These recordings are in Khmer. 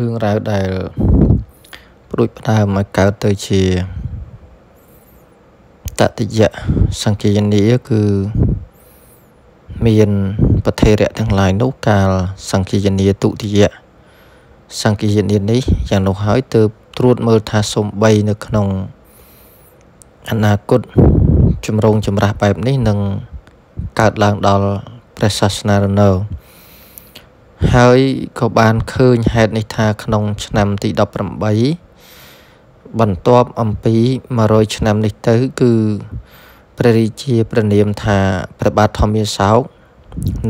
រឿងរ៉ាវដែលផ្ដួចផ្ដើមឲ្យកើតទៅជាតតិយៈសង្គានីគឺមានប្រធេរៈទាំងឡាយនោះកាល សង្គានីទុតិយៈសង្គានីនេះយ៉ាងនោះហើយទើបត្រួតមើលថាសំបីនៅ ក្នុងអនាគតជំរងចម្រាស់បែបនេះនឹងកើតឡើងដល់ព្រះសាសនារណោហើយក៏បានឃើញហេតុនេះថាក្នុងឆ្នាំទី18បន្ទាប់អំពី100ឆ្នាំនេះទៅ គឺព្រះរាជាព្រះនាមថាព្រះបាទធម្មាសោក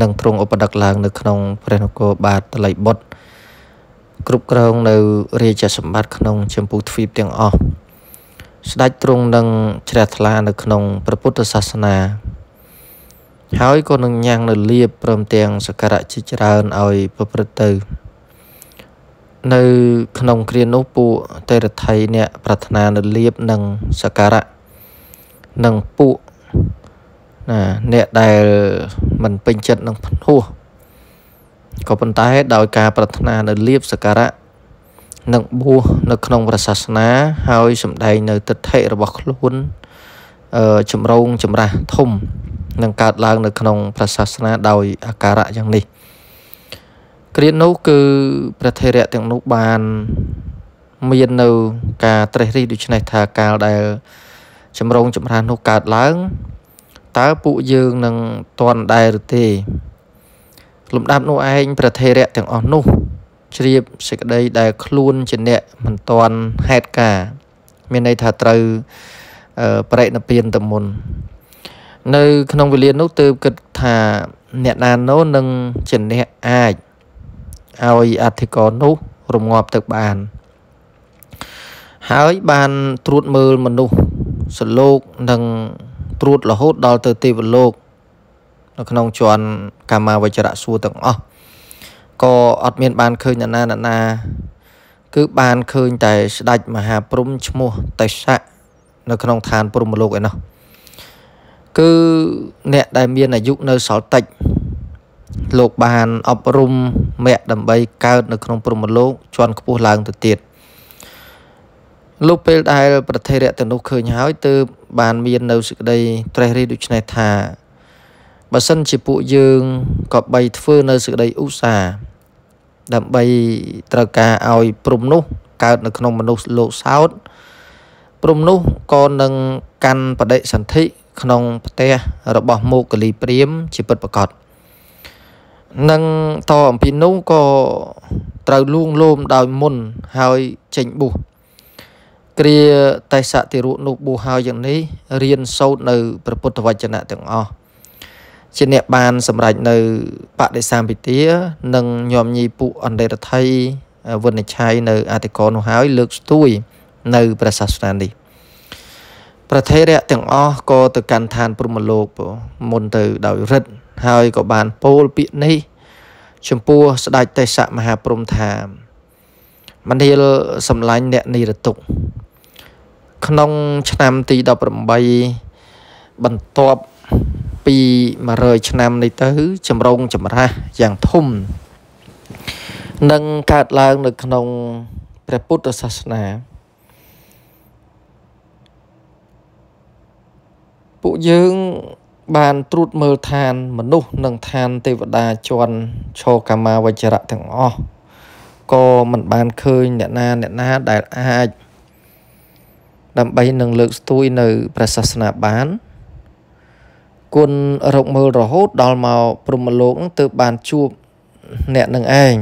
នឹងទ្រង់ឧបដឹកឡើងនៅក្នុងព្រះនគរបាទតលៃបុត្រគ្រប់គ្រងនៅរាជសម្បត្តិក្នុងចម្ពោះទ្វីបទាំងអស់ស្ដេចទ្រង់នឹងជ្រះថ្លានៅក្នុងព្រះពុទ្ធសាសនាហើយក៏នឹងញ៉ាំងនៅលៀបព្រមទាំងសក្ការៈជាច្រើនឲ្យប្រព្រឹត្តទៅនៅក្នុងគ្រានោះពួកតេរថៃអ្នកប្រាថ្នានៅលៀបនិងសក្ការៈនិងពួកណាអ្នកដែលមិនពេញចិត្តនឹងភ្នោះក៏ប៉ុន្តែដោយការ ប្រាថ្នានៅលៀបសក្ការៈនិងបួសនៅ ក្នុងព្រះសាសនាហើយសម្ដែងនៅទិដ្ឋិរបស់ខ្លួនអឺចម្រងចម្រាស់ធំនឹងកើតឡើង នៅក្នុងព្រះសាសនាដោយអាការៈយ៉ាងនេះគ្រានោះគឺព្រះធេរៈទាំងនោះបានមាននៅការត្រេះរិះដូច្នេះថាកាលដែលចម្រងចម្រើននោះកើតឡើង តើពួកយើងនឹងតន់ដែរឬទេលំដាប់នោះឯងព្រះធេរៈទាំងអស់នោះ ជ្រាបសេចក្តីដែលខ្លួនជាអ្នកមិនតន់ហេតុការ មានន័យថាត្រូវប្រេណពៀនតមុននៅក្នុងវេលានោះទើបគិតថាអ្នកណានោះនឹងជាអ្នកអាចឲ្យអធិករនោះរងាប់ទឹកបាន ហើយបានត្រួតមើលមនុស្សសលោកនិងត្រួតរហូតដល់ទៅទេវលោកនៅក្នុងជាន់កាមាវចរៈសួរទាំងអស់ក៏អត់មានបានឃើញអ្នកណាអ្នកណាគឺបានឃើញតែស្ដេចមហាព្រំឈ្មោះតេសៈនៅក្នុងឋានព្រំលោកឯណោះគឺអ្នកដែលមានអាយុនៅសល់តិចលោកបានអប់រំមគ្គដើម្បីកើតនៅក្នុងព្រមលោកជាន់ខ្ពស់ឡើងទៅទៀតលោកពេលដែលប្រធិរៈទៅនោះឃើញហើយទើបបានមាននៅសេចក្តីត្រេះរិះដូច្នេះថាបើសិនជាពួកយើងក៏បីធ្វើនៅសេចក្តីឧស្សាហ៍ដើម្បីត្រូវការឲ្យព្រំនោះ កើត នៅក្នុងមនុស្សលោកសោតព្រំនោះក៏នឹងកាន់បដិសន្ធិក្នុងផ្ទះរបស់មោគលីព្រាម ជាពិតប្រាកដនឹងតអំពីនោះក៏ត្រូវលួងលោមដោយមុនហើយចេញបុះគ្រាតេសតិរុនោះបុះហើយយ៉ាងនេះរៀនសូត្រនៅព្រះពុទ្ធវចនៈទាំងអស់ជាអ្នកបាន សម្រេចនៅបដិសាមពិទានិងញោមញីពួកអន្តរថ័យវិនិច្ឆ័យនៅអតិកោនោះហើយ លើក ស្ទួយនៅព្រះសាសនានេះប្រធេរៈទាំងអស់ក៏ទៅកាន់ឋានព្រហ្មលោកមុនទៅដោយរិទ្ធហើយក៏បានពោលពាក្យនេះចំពោះស្ដេចទេសៈមហាព្រំថាមនាលសម្លាញ់អ្នកនិរតុក ក្នុងឆ្នាំទី18បន្ទាប់ពី100ឆ្នាំនេះទៅចម្រងចម្រាស់យ៉ាងធំនឹងកើតឡើងនៅ ក្នុងព្រះពុទ្ធសាសនាពួកយើងបានត្រួតមើលឋាន មនុស្សនិងឋានទេវតាជន់ឈរកាមាវជ្រៈទាំងអស់ក៏មិនបានឃើញអ្នកណាអ្នកណាដែលអាចដើម្បីនឹងលើកស្ទួយនៅព្រះសាសនាបានគុណរកមើលរហូត ដល់មកព្រមលោកនឹងទើបបានជួបអ្នកនឹងឯង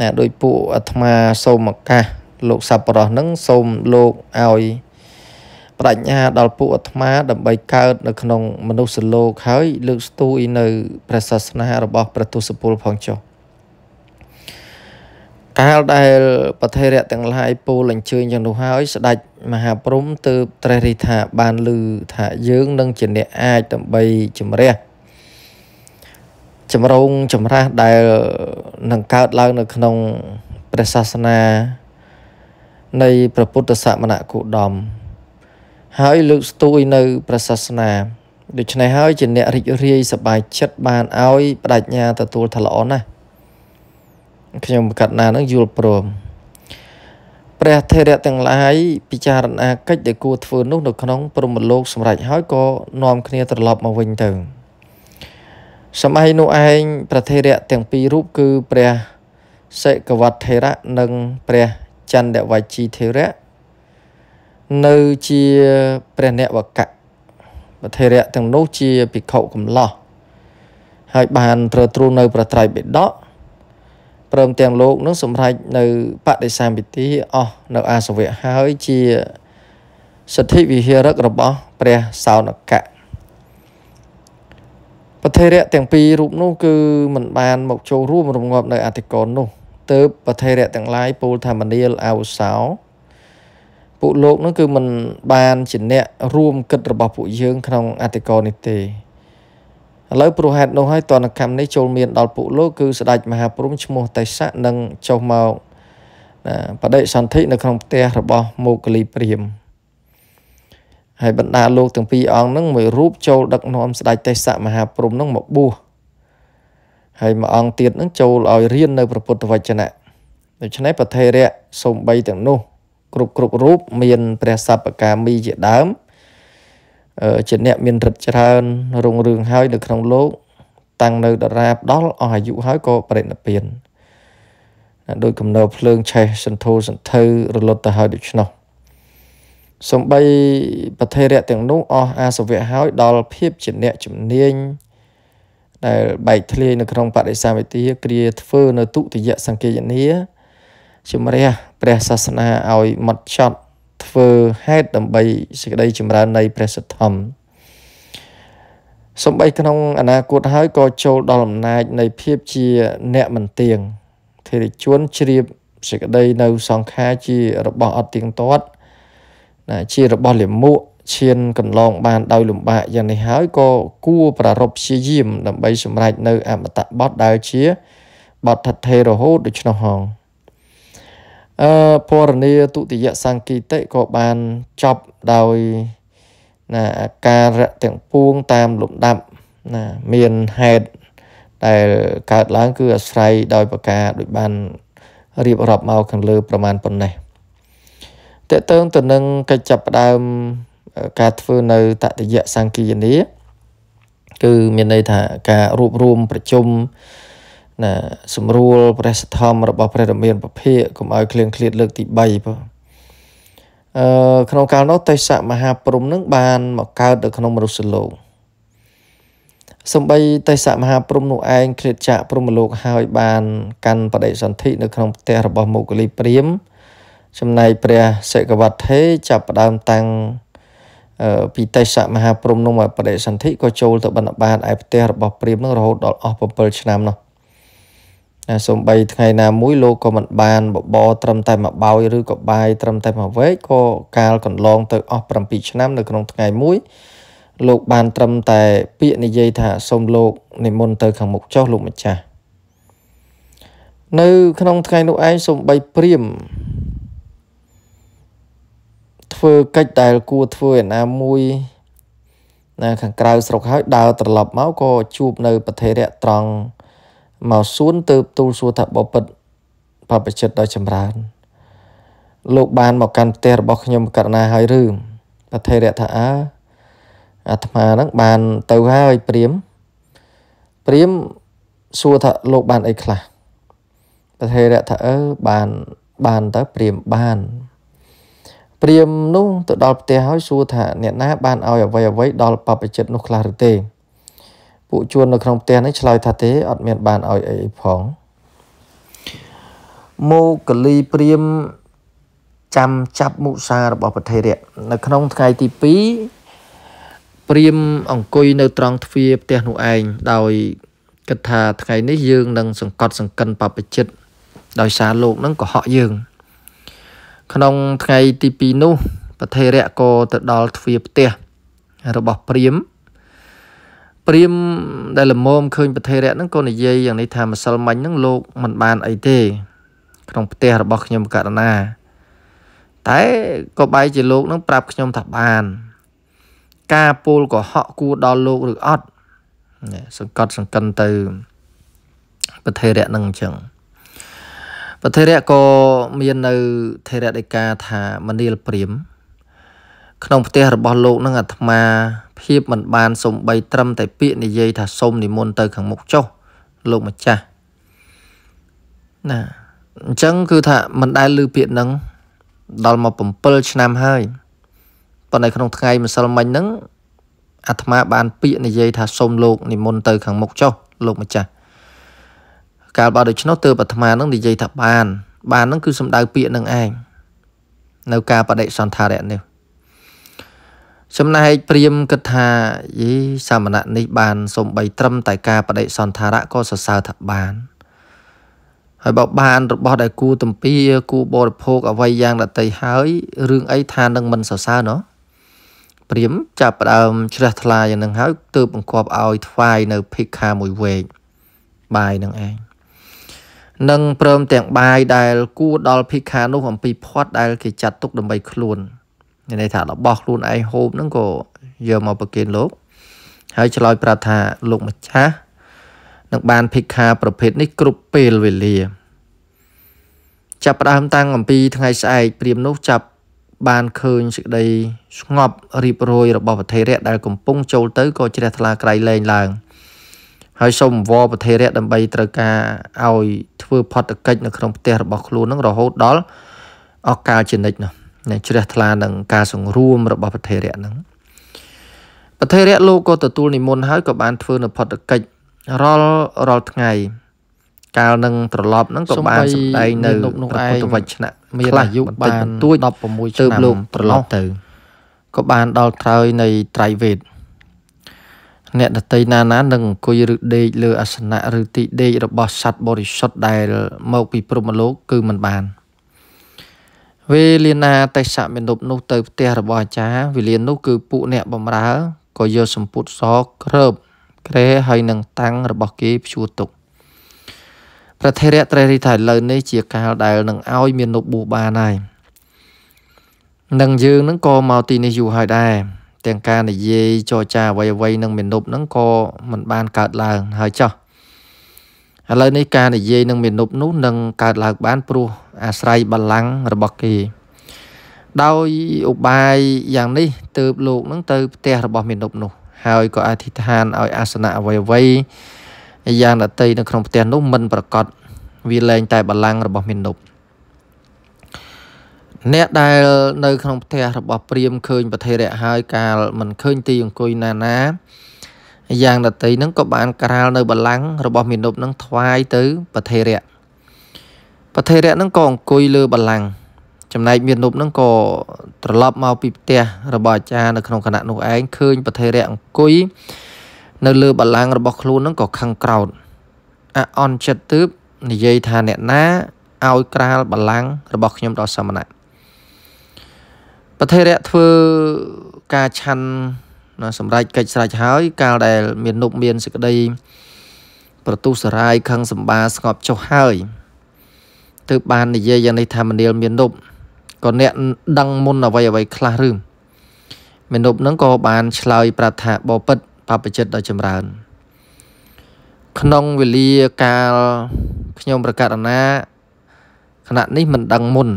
ណាដោយពួកអាត្មាសូមឱកាសលោកសัพបរោះនឹងសូមលោកឲ្យបដញ្ញាដល់ពួកអាត្មាដើម្បីកើតនៅក្នុងមនុស្សលោកហើយ លើកស្ទួយនៅព្រះសាសនារបស់ព្រះទស្សពលផងចុះកាលដែលប្រធិរៈទាំងឡាយពោលអញ្ជើញយ៉ាងនោះហើយ ស្ដេចមហាព្រំទើបត្រេះរិះថាបានឮថាយើងនឹងជាអ្នកអាចដើម្បីជំរះចម្រងចម្រាស់ដែលនឹងកើតឡើងនៅក្នុងព្រះសាសនានៃព្រះពុទ្ធសាមណគោដមហើយលើកស្ទួយនៅព្រះសាសនាដូច្នេះហើយជាអ្នករីករាយសប្បាយចិត្តបានឲ្យបដិញ្ញាទទួលថាល្អណាស់ខ្ញុំកាត់ណានឹងយល់ព្រមព្រះធរៈទាំងឡាយពិចារណាកិច្ចដែលគួរធ្វើនោះ នៅក្នុងព្រមលោក សម្រាប់ហើយក៏នាំគ្នាត្រឡប់មកវិញទៅសម័យនោះឯងព្រះធរៈទាំងពីររូបគឺព្រះសិកវត្តធរៈនិង ព្រះចន្ទវជ្ជីធរៈនៅជាព្រះអ្នកវកៈបធិរៈទាំងនោះជាភិក្ខុកំឡោះហើយបានត្រើទ្រូនៅប្រត្រៃបិដកព្រមទាំងលោកនឹងសម្រេចនៅបដិសាមពិធីអស់នៅអាសវៈហើយជាសទ្ធិវិហារឹករបស់ព្រះសោនកៈបធិរៈទាំងពីររូបនោះគឺមិនបានមកចូលរួមរងាប់នៅអធិករនោះទើបបធិរៈទាំងឡាយពោលថាមនាលអវសោពួកលោកនោះគឺมันបានជាអ្នក រួមគិតរបស់ពួកយើងក្នុងអតិកោនេះទេឥឡូវព្រោះហេតុនោះហើយតនកម្មនេះចូលមាន ដល់ពួកលោកគឺស្ដេចមហាព្រំឈ្មោះតេសៈនឹងចុះមកណាបដិសន្ធិនៅក្នុងផ្ទះរបស់មោគលីព្រាមហើយបណ្ដាលោកទាំងពីរអង្គនឹងមួយរូបចូលដឹកនាំស្ដេចតេសៈមហាព្រំនឹងមកបួសហើយមួយអង្គទៀតនឹងចូលឲ្យរៀននៅព្រះពុទ្ធវចនៈដូច្នេះប្រធេរៈសំបីទាំងនោះគ្រប់គ្រប់រូបមានព្រះសពកាមីជាដើមជាអ្នកមានរិទ្ធច្រើនរុងរឿងហើយនៅក្នុងលោក តាំងនៅដរាបដល់អស់អាយុហើយក៏បរិនិព្វានដោយកំណើភ្លើងឆេះសន្ធោសន្ធៅរលត់ទៅហើយដូច្នោះសំបីបធិរៈទាំងនោះអស់អាសវៈហើយដល់ភាពជាអ្នកជំនាញដែលបែកធ្លាយនៅក្នុងបដិសាមិទាគ្រាធ្វើនៅទុតិយសង្កេយនាជំរះព្រះសាសនាឲ្យមុតចត់ធ្វើហេតុដើម្បីសេចក្តី ចម្រើននៃព្រះសទ្ធំសំបីក្នុងអនាគតហើយក៏ចូលដល់អំណាច នៃភាពជាអ្នកមិនទៀងធិរិជនជ្រាបសេចក្តីនៅសង្ខារជារបស់អត់ទៀងទាត់ណា ជារបស់លិមួកឈានកន្លងបានដោយលំបាកយ៉ាងនេះហើយក៏គួរប្រារព្ធព្យាយាមដើម្បីសម្រេចនៅអមតៈបទដែលជាបទថេរហូតដូច្នោះហង។អឺពរនីទុតិយសង្គីតិក៏បានចប់ដោយណាអាការៈទាំងពួងតាមលំដាប់ណាមានហេតុដែលកើតឡើងគឺអាស្រ័យដោយប្រការដូចបានរៀបរាប់មកខាងលើប្រមាណប៉ុណ្ណេះតកតើងទៅនឹងកិច្ចចាប់ផ្ដើមការធ្វើនៅតតិយសង្គីយនីគឺមានន័យថាការរួបរวมប្រជុំណាសម្រួលព្រះសទ្ធំរបស់ព្រះរាមាពភៈកុំឲ្យឃ្លៀងឃ្លាតលើកទី3បងអឺក្នុងកាលនោះទេសៈមហាព្រំនឹងបាន មកកើតនៅក្នុងមនុស្សលោកសំបីទេសៈមហាព្រំនោះឯងឃ្លាតចាកព្រំលោកហើយបានកាន់បដិសន្ធិនៅក្នុងផ្ទះរបស់មុគលីព្រាមចំណែកព្រះសិកវត្ថេចាប់ផ្ដើមតាំងពីទេសៈមហាព្រំនោះមកបដិសន្ធិក៏ចូលទៅបណ្ឌបាតឯផ្ទះរបស់ព្រាមនឹងរហូតដល់អស់7ឆ្នាំនោះសូម្បីថ្ងៃណាមួយលោកក៏មិនបានបបរត្រឹមតែមួយបោយឬក៏បាយត្រឹមតែមួយវែកក៏កាលកន្លង ទៅអស់7ឆ្នាំ នៅក្នុងថ្ងៃមួយ លោកបានត្រឹមតែ ពាក្យនិយាយថាសូមលោកនិមន្តទៅ ខាងមុខចុះលោកម្ចាស់នៅ ក្នុងថ្ងៃនោះឯងសូមបីព្រាមធ្វើកិច្ចដែលគួរធ្វើឯណាមួយណាខាងក្រៅស្រុកហើយដើរត្រឡប់មកក៏ជួបនៅ ប្រធិរៈត្រង់មកសួនទៅទូលសួរថាបបិទ្ធបបិចិត្តដល់ចម្រើនលោកបានមកកាន់ផ្ទះរបស់ខ្ញុំករណីហើយឬអធិរៈថាអើអាត្មាហ្នឹងបាន ទៅហើយព្រាមព្រាមសួរថាលោកបានអីខ្លះអធិរៈថាអើបានបានទៅព្រាមបានព្រាមនោះទៅដល់ផ្ទះហើយសួរថាអ្នកណាបានឲ្យអ្វីអ្វីដល់បបិចិត្តនោះខ្លះឬទេពួកជួននៅក្នុងផ្ទះនេះឆ្លើយថាទេអត់មាន បានឲ្យអីផងមកលីព្រាមចាំចាប់មុសារបស់ប្រធិរៈនៅក្នុងថ្ងៃទី2ព្រាមអង្គុយនៅត្រង់ទ្វារផ្ទះនោះឯងដោយគិតថាថ្ងៃនេះយើងនឹងសង្កត់សង្កិនបព្វជិតដោយសារលោកនឹងកុហកយើង ក្នុងថ្ងៃទី2នោះប្រធិរៈក៏ទៅដល់ទ្វារផ្ទះ របស់ព្រាមព្រាមដែលលមមឃើញប្រធិរៈហ្នឹងក៏និយាយយ៉ាងនេះថាម្សិលមិញហ្នឹងលោកមិនបានអីទេ ក្នុងផ្ទះរបស់ខ្ញុំករណា តែក៏បែរជាលោកហ្នឹង ប្រាប់ខ្ញុំថាបាន ការពោលកុហកគួរដល់លោកឬអត់សង្កត់សង្កិនទៅប្រធិរៈហ្នឹងអញ្ចឹងប្រធិរៈក៏មាននៅថេរដីកាថាមនាលព្រាមក្នុងផ្ទះរបស់លោកនឹងអាត្មាភាពមិនបានសំបី ត្រឹមតែពាក្យនិយាយថាសូមនិមន្តទៅ ខាងមុខចុះលោកម្ចាស់ណាអញ្ចឹងគឺថាមិនដែលឮពាក្យហ្នឹងដល់មក7ឆ្នាំហើយប៉ុន្តែក្នុងថ្ងៃម្សិលមិញហ្នឹងអាត្មាបានពាក្យនិយាយថាសូមលោកនិមន្តទៅខាងមុខចុះលោកម្ចាស់កាលបើដូច្នោះទើបអាត្មានឹងនិយាយថាបាន បាននឹងគឺសំដៅពាក្យនឹងឯងនៅ ការបដិសន្ធារៈនេះចំណែកព្រាមគិតថាយីសាមណៈនេះបានសំបីត្រឹមតែការបដិសន្ធារៈក៏សរសើរថាបានហើយបើបានរបស់ដែលគូទំពាគូបរិភោគអ្វីយ៉ាងដតីហើយរឿងអីថានឹងមិនសរសើរណោះព្រាមចាប់ផ្ដើមជ្រះថ្លាយ៉ាងនឹងហើយទើបបង្គាប់ឲ្យថ្វាយនៅភិក្ខាមួយវែកបាយនឹងឯងនិងព្រមទាំងបាយដែលគួរដល់ភិក្ខានោះអំពីផាត់ដែលគេចាត់ទុកដើម្បីខ្លួនមានន័យថារបស់ខ្លួនឯងហូបហ្នឹងក៏យកមកប្រគេនលោក ហើយឆ្លើយប្រាប់ថាលោកម្ចាស់នឹងបានភិក្ខាប្រភេទនេះគ្រប់ពេលវេលា ចាប់ផ្ដើមតាំងអំពីថ្ងៃស្អែកព្រាមនោះចាប់បានឃើញសេចក្តីស្ងប់រៀបរយរបស់ប្រធិរៈដែលកំពុងចូលទៅក៏ជ្រះថ្លាក្រៃលែងឡើង ហើយសូមអង្វរប្រធិរៈដើម្បីត្រូវការឲ្យធ្វើផុតកិច្ចនៅក្នុងផ្ទះរបស់ខ្លួននឹងរហូតដល់ឱកាសជនិតនោះជ្រះថ្លានឹងការសង្រួមរបស់ប្រធារៈនឹងប្រធារៈលោកក៏ទទួលនិមន្តហើយក៏បាន ធ្វើនៅផុតកិច្ចរាល់រាល់ថ្ងៃកាលនឹង ត្រឡប់នឹងក៏បានសម្ដែងនៅព្រះពុទ្ធវចនៈមានអាយុបានទួច16ឆ្នាំលោកត្រឡប់ទៅក៏បានដល់ត្រើយនៃត្រៃវេទអ្នកដតីណាណានឹងអង្គុយឬដេកលើអាសនៈឬទីដេករបស់សัตว์បរិសុទ្ធដែល មកពីព្រំលោកគឺមិនបាន។វេលាណាទេសមិនុបនោះទៅផ្ទះរបស់អាចារ្យវេលានោះ គឺពួកអ្នកបំរើក៏យកសម្ពុតសក្រើបក្រែហើយនឹង តាំងរបស់គេព្យួរទុកព្រះធរៈត្រេរីថាឥឡូវនេះជាកាលដែលនឹងឲ្យ មាននុបបួសបានហើយនឹងយើងនឹងក៏មកទីនេះយូរហើយដែរទាំងការនិយាយចរចាអ្វីអ្វីនឹងមាននុបនឹងក៏មិនបានកើតឡើង ហើយចោះឥឡូវនេះការនិយាយនឹងមាណពនោះនឹងកើតឡើងបានព្រោះអាស្រ័យបលាំងរបស់គេដោយឧបាយយ៉ាងនេះទើបលោកនឹងទៅផ្ទះរបស់មាណពនោះហើយក៏អធិដ្ឋានឲ្យអាសនៈអ្វីអ្វីយ៉ាងដតីនៅក្នុងផ្ទះនោះមិនប្រកបវាលែងតែបលាំងរបស់មាណពអ្នកដែលនៅក្នុងផ្ទះរបស់ព្រាមឃើញប្រធិរៈហើយកាលមិនឃើញទីអង្គុយណាណាយ៉ាងដតីនឹងក៏បានក្រាលនៅបលាំងរបស់មាណពនឹងថ្វាយទៅប្រធេរៈប្រធេរៈនឹងក៏អង្គុយលើបលាំងចំណែកមាណពនឹងក៏ត្រឡប់មកពីផ្ទះរបស់អាចារ្យនៅក្នុងគណៈនោះឯងឃើញប្រធេរៈអង្គុយនៅលើបលាំងរបស់ខ្លួននឹងក៏ខឹងក្រោធអអន់ចិត្តទើបនិយាយថាអ្នកណាឲ្យក្រាលបលាំងរបស់ខ្ញុំដល់សមណៈប្រធេរៈធ្វើការឆាន់ណាសម្រាប់កិច្ចស្រេចហើយកាលដែល មាននុបមានសេចក្តី ប្រទូសរាយខឹងសម្បាស្ងប់ចុះហើយទើបបាននិយាយយ៉ាងនេះថាមនាលមាននុបក៏អ្នកដឹងមុនអ្វីអ្វីខ្លះឬមានុបនឹងក៏បានឆ្លើយប្រាប់ថាបបិទ្ធបព្វជិតដ៏ចម្រើនក្នុងវេលាកាលខ្ញុំប្រកាសណាខណៈនេះមិនដឹងមុន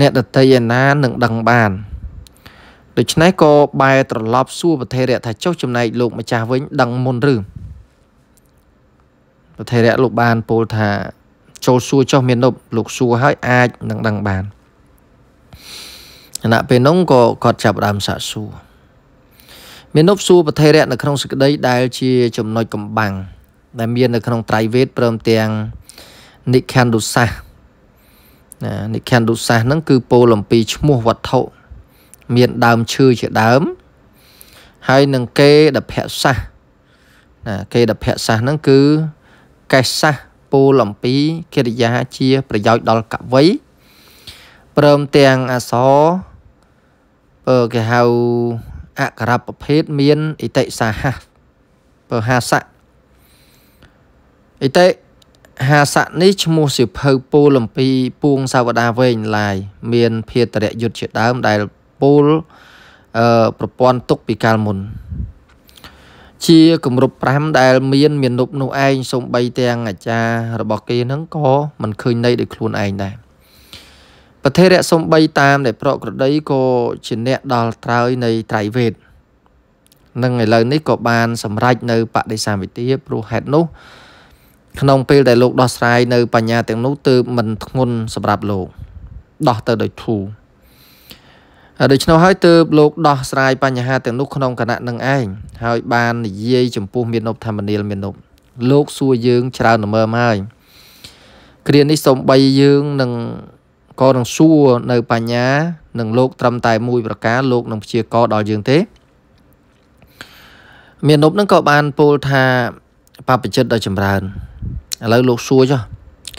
អ្នកតន្ត្រីឯណានឹងដឹងបានដូច្នេះក៏បែរត្រឡប់សួរពធិរៈថា ចុះចំណែកលោកម្ចាស់វិញដឹងមុនឬពធិរៈលោកបានពោលថាចូលសួរចុះមាននប់លោកសួរហើយអាចនឹងដឹងបានខណៈពេលនោះក៏គាត់ចាប់ដើមសាកសួរមាននប់សួរបធិរៈនៅក្នុងសក្តីដែល ជាចំណុចកំបាំងដែលមាននៅក្នុងត្រៃវេទព្រមទាំងនិខណ្ឌុសាសណានិខណ្ឌុសាសហ្នឹងគឺពោលអំពីឈ្មោះវត្ថុមានដើមឈើជាដើម ហើយនឹងគេដភៈសាសណាគេដភៈសាសហ្នឹងគឺកេសសាសពោលអំពីកិរិយាជា ប្រយោជន៍ដល់កវីព្រមទាំងអសរបើគេហៅអក្សរប្រភេទមានអិតិសាហៈបើហាសៈអិតិហាសៈនេះឈ្មោះសិភៅពូលំពី ពួងសាវតាវែងឡាយមានភេទរៈយុទ្ធជាដើមដែលពូលអឺប្រព័ន្ធទុកពីកាលមុន ជាគម្រប់5ដែលមានមាននប់នោះឯងសំបីទាំងអាចារ្យរបស់គេហ្នឹងក៏មិនឃើញន័យដោយខ្លួនឯងដែរប្រធិរៈសំបីតាមដែលប្រកក្រដីក៏ជាអ្នកដល់ត្រើយនៃត្រៃវេទនឹងឥឡូវនេះក៏បាន សម្រេចនៅបដិសាមវិទ្យាព្រោះហេតុនោះ ក្នុងពេលដែលលោកដោះស្រាយនៅបញ្ញាទាំងនោះទើបមិនធ្ងន់សម្រាប់លោកដោះទៅដោយធូរដូច្នោះហើយទើបលោកដោះស្រាយបញ្ហាទាំងនោះក្នុងគណៈនឹងឯងហើយ បាននិយាយចំពោះមាននប់ធម្មនាលមាននប់លោកសួរយើងច្រើនល្មមហើយគ្រានេះសំបីយើងនឹងក៏នឹងសួរនៅបញ្ញានឹងលោក ត្រឹមតែមួយ ប្រការលោកនឹងព្យាករដល់យើងទេមាននប់នឹងក៏បានពោលថាបព្វជិតដល់ចម្រើនឥឡូវលោកសួរចុះ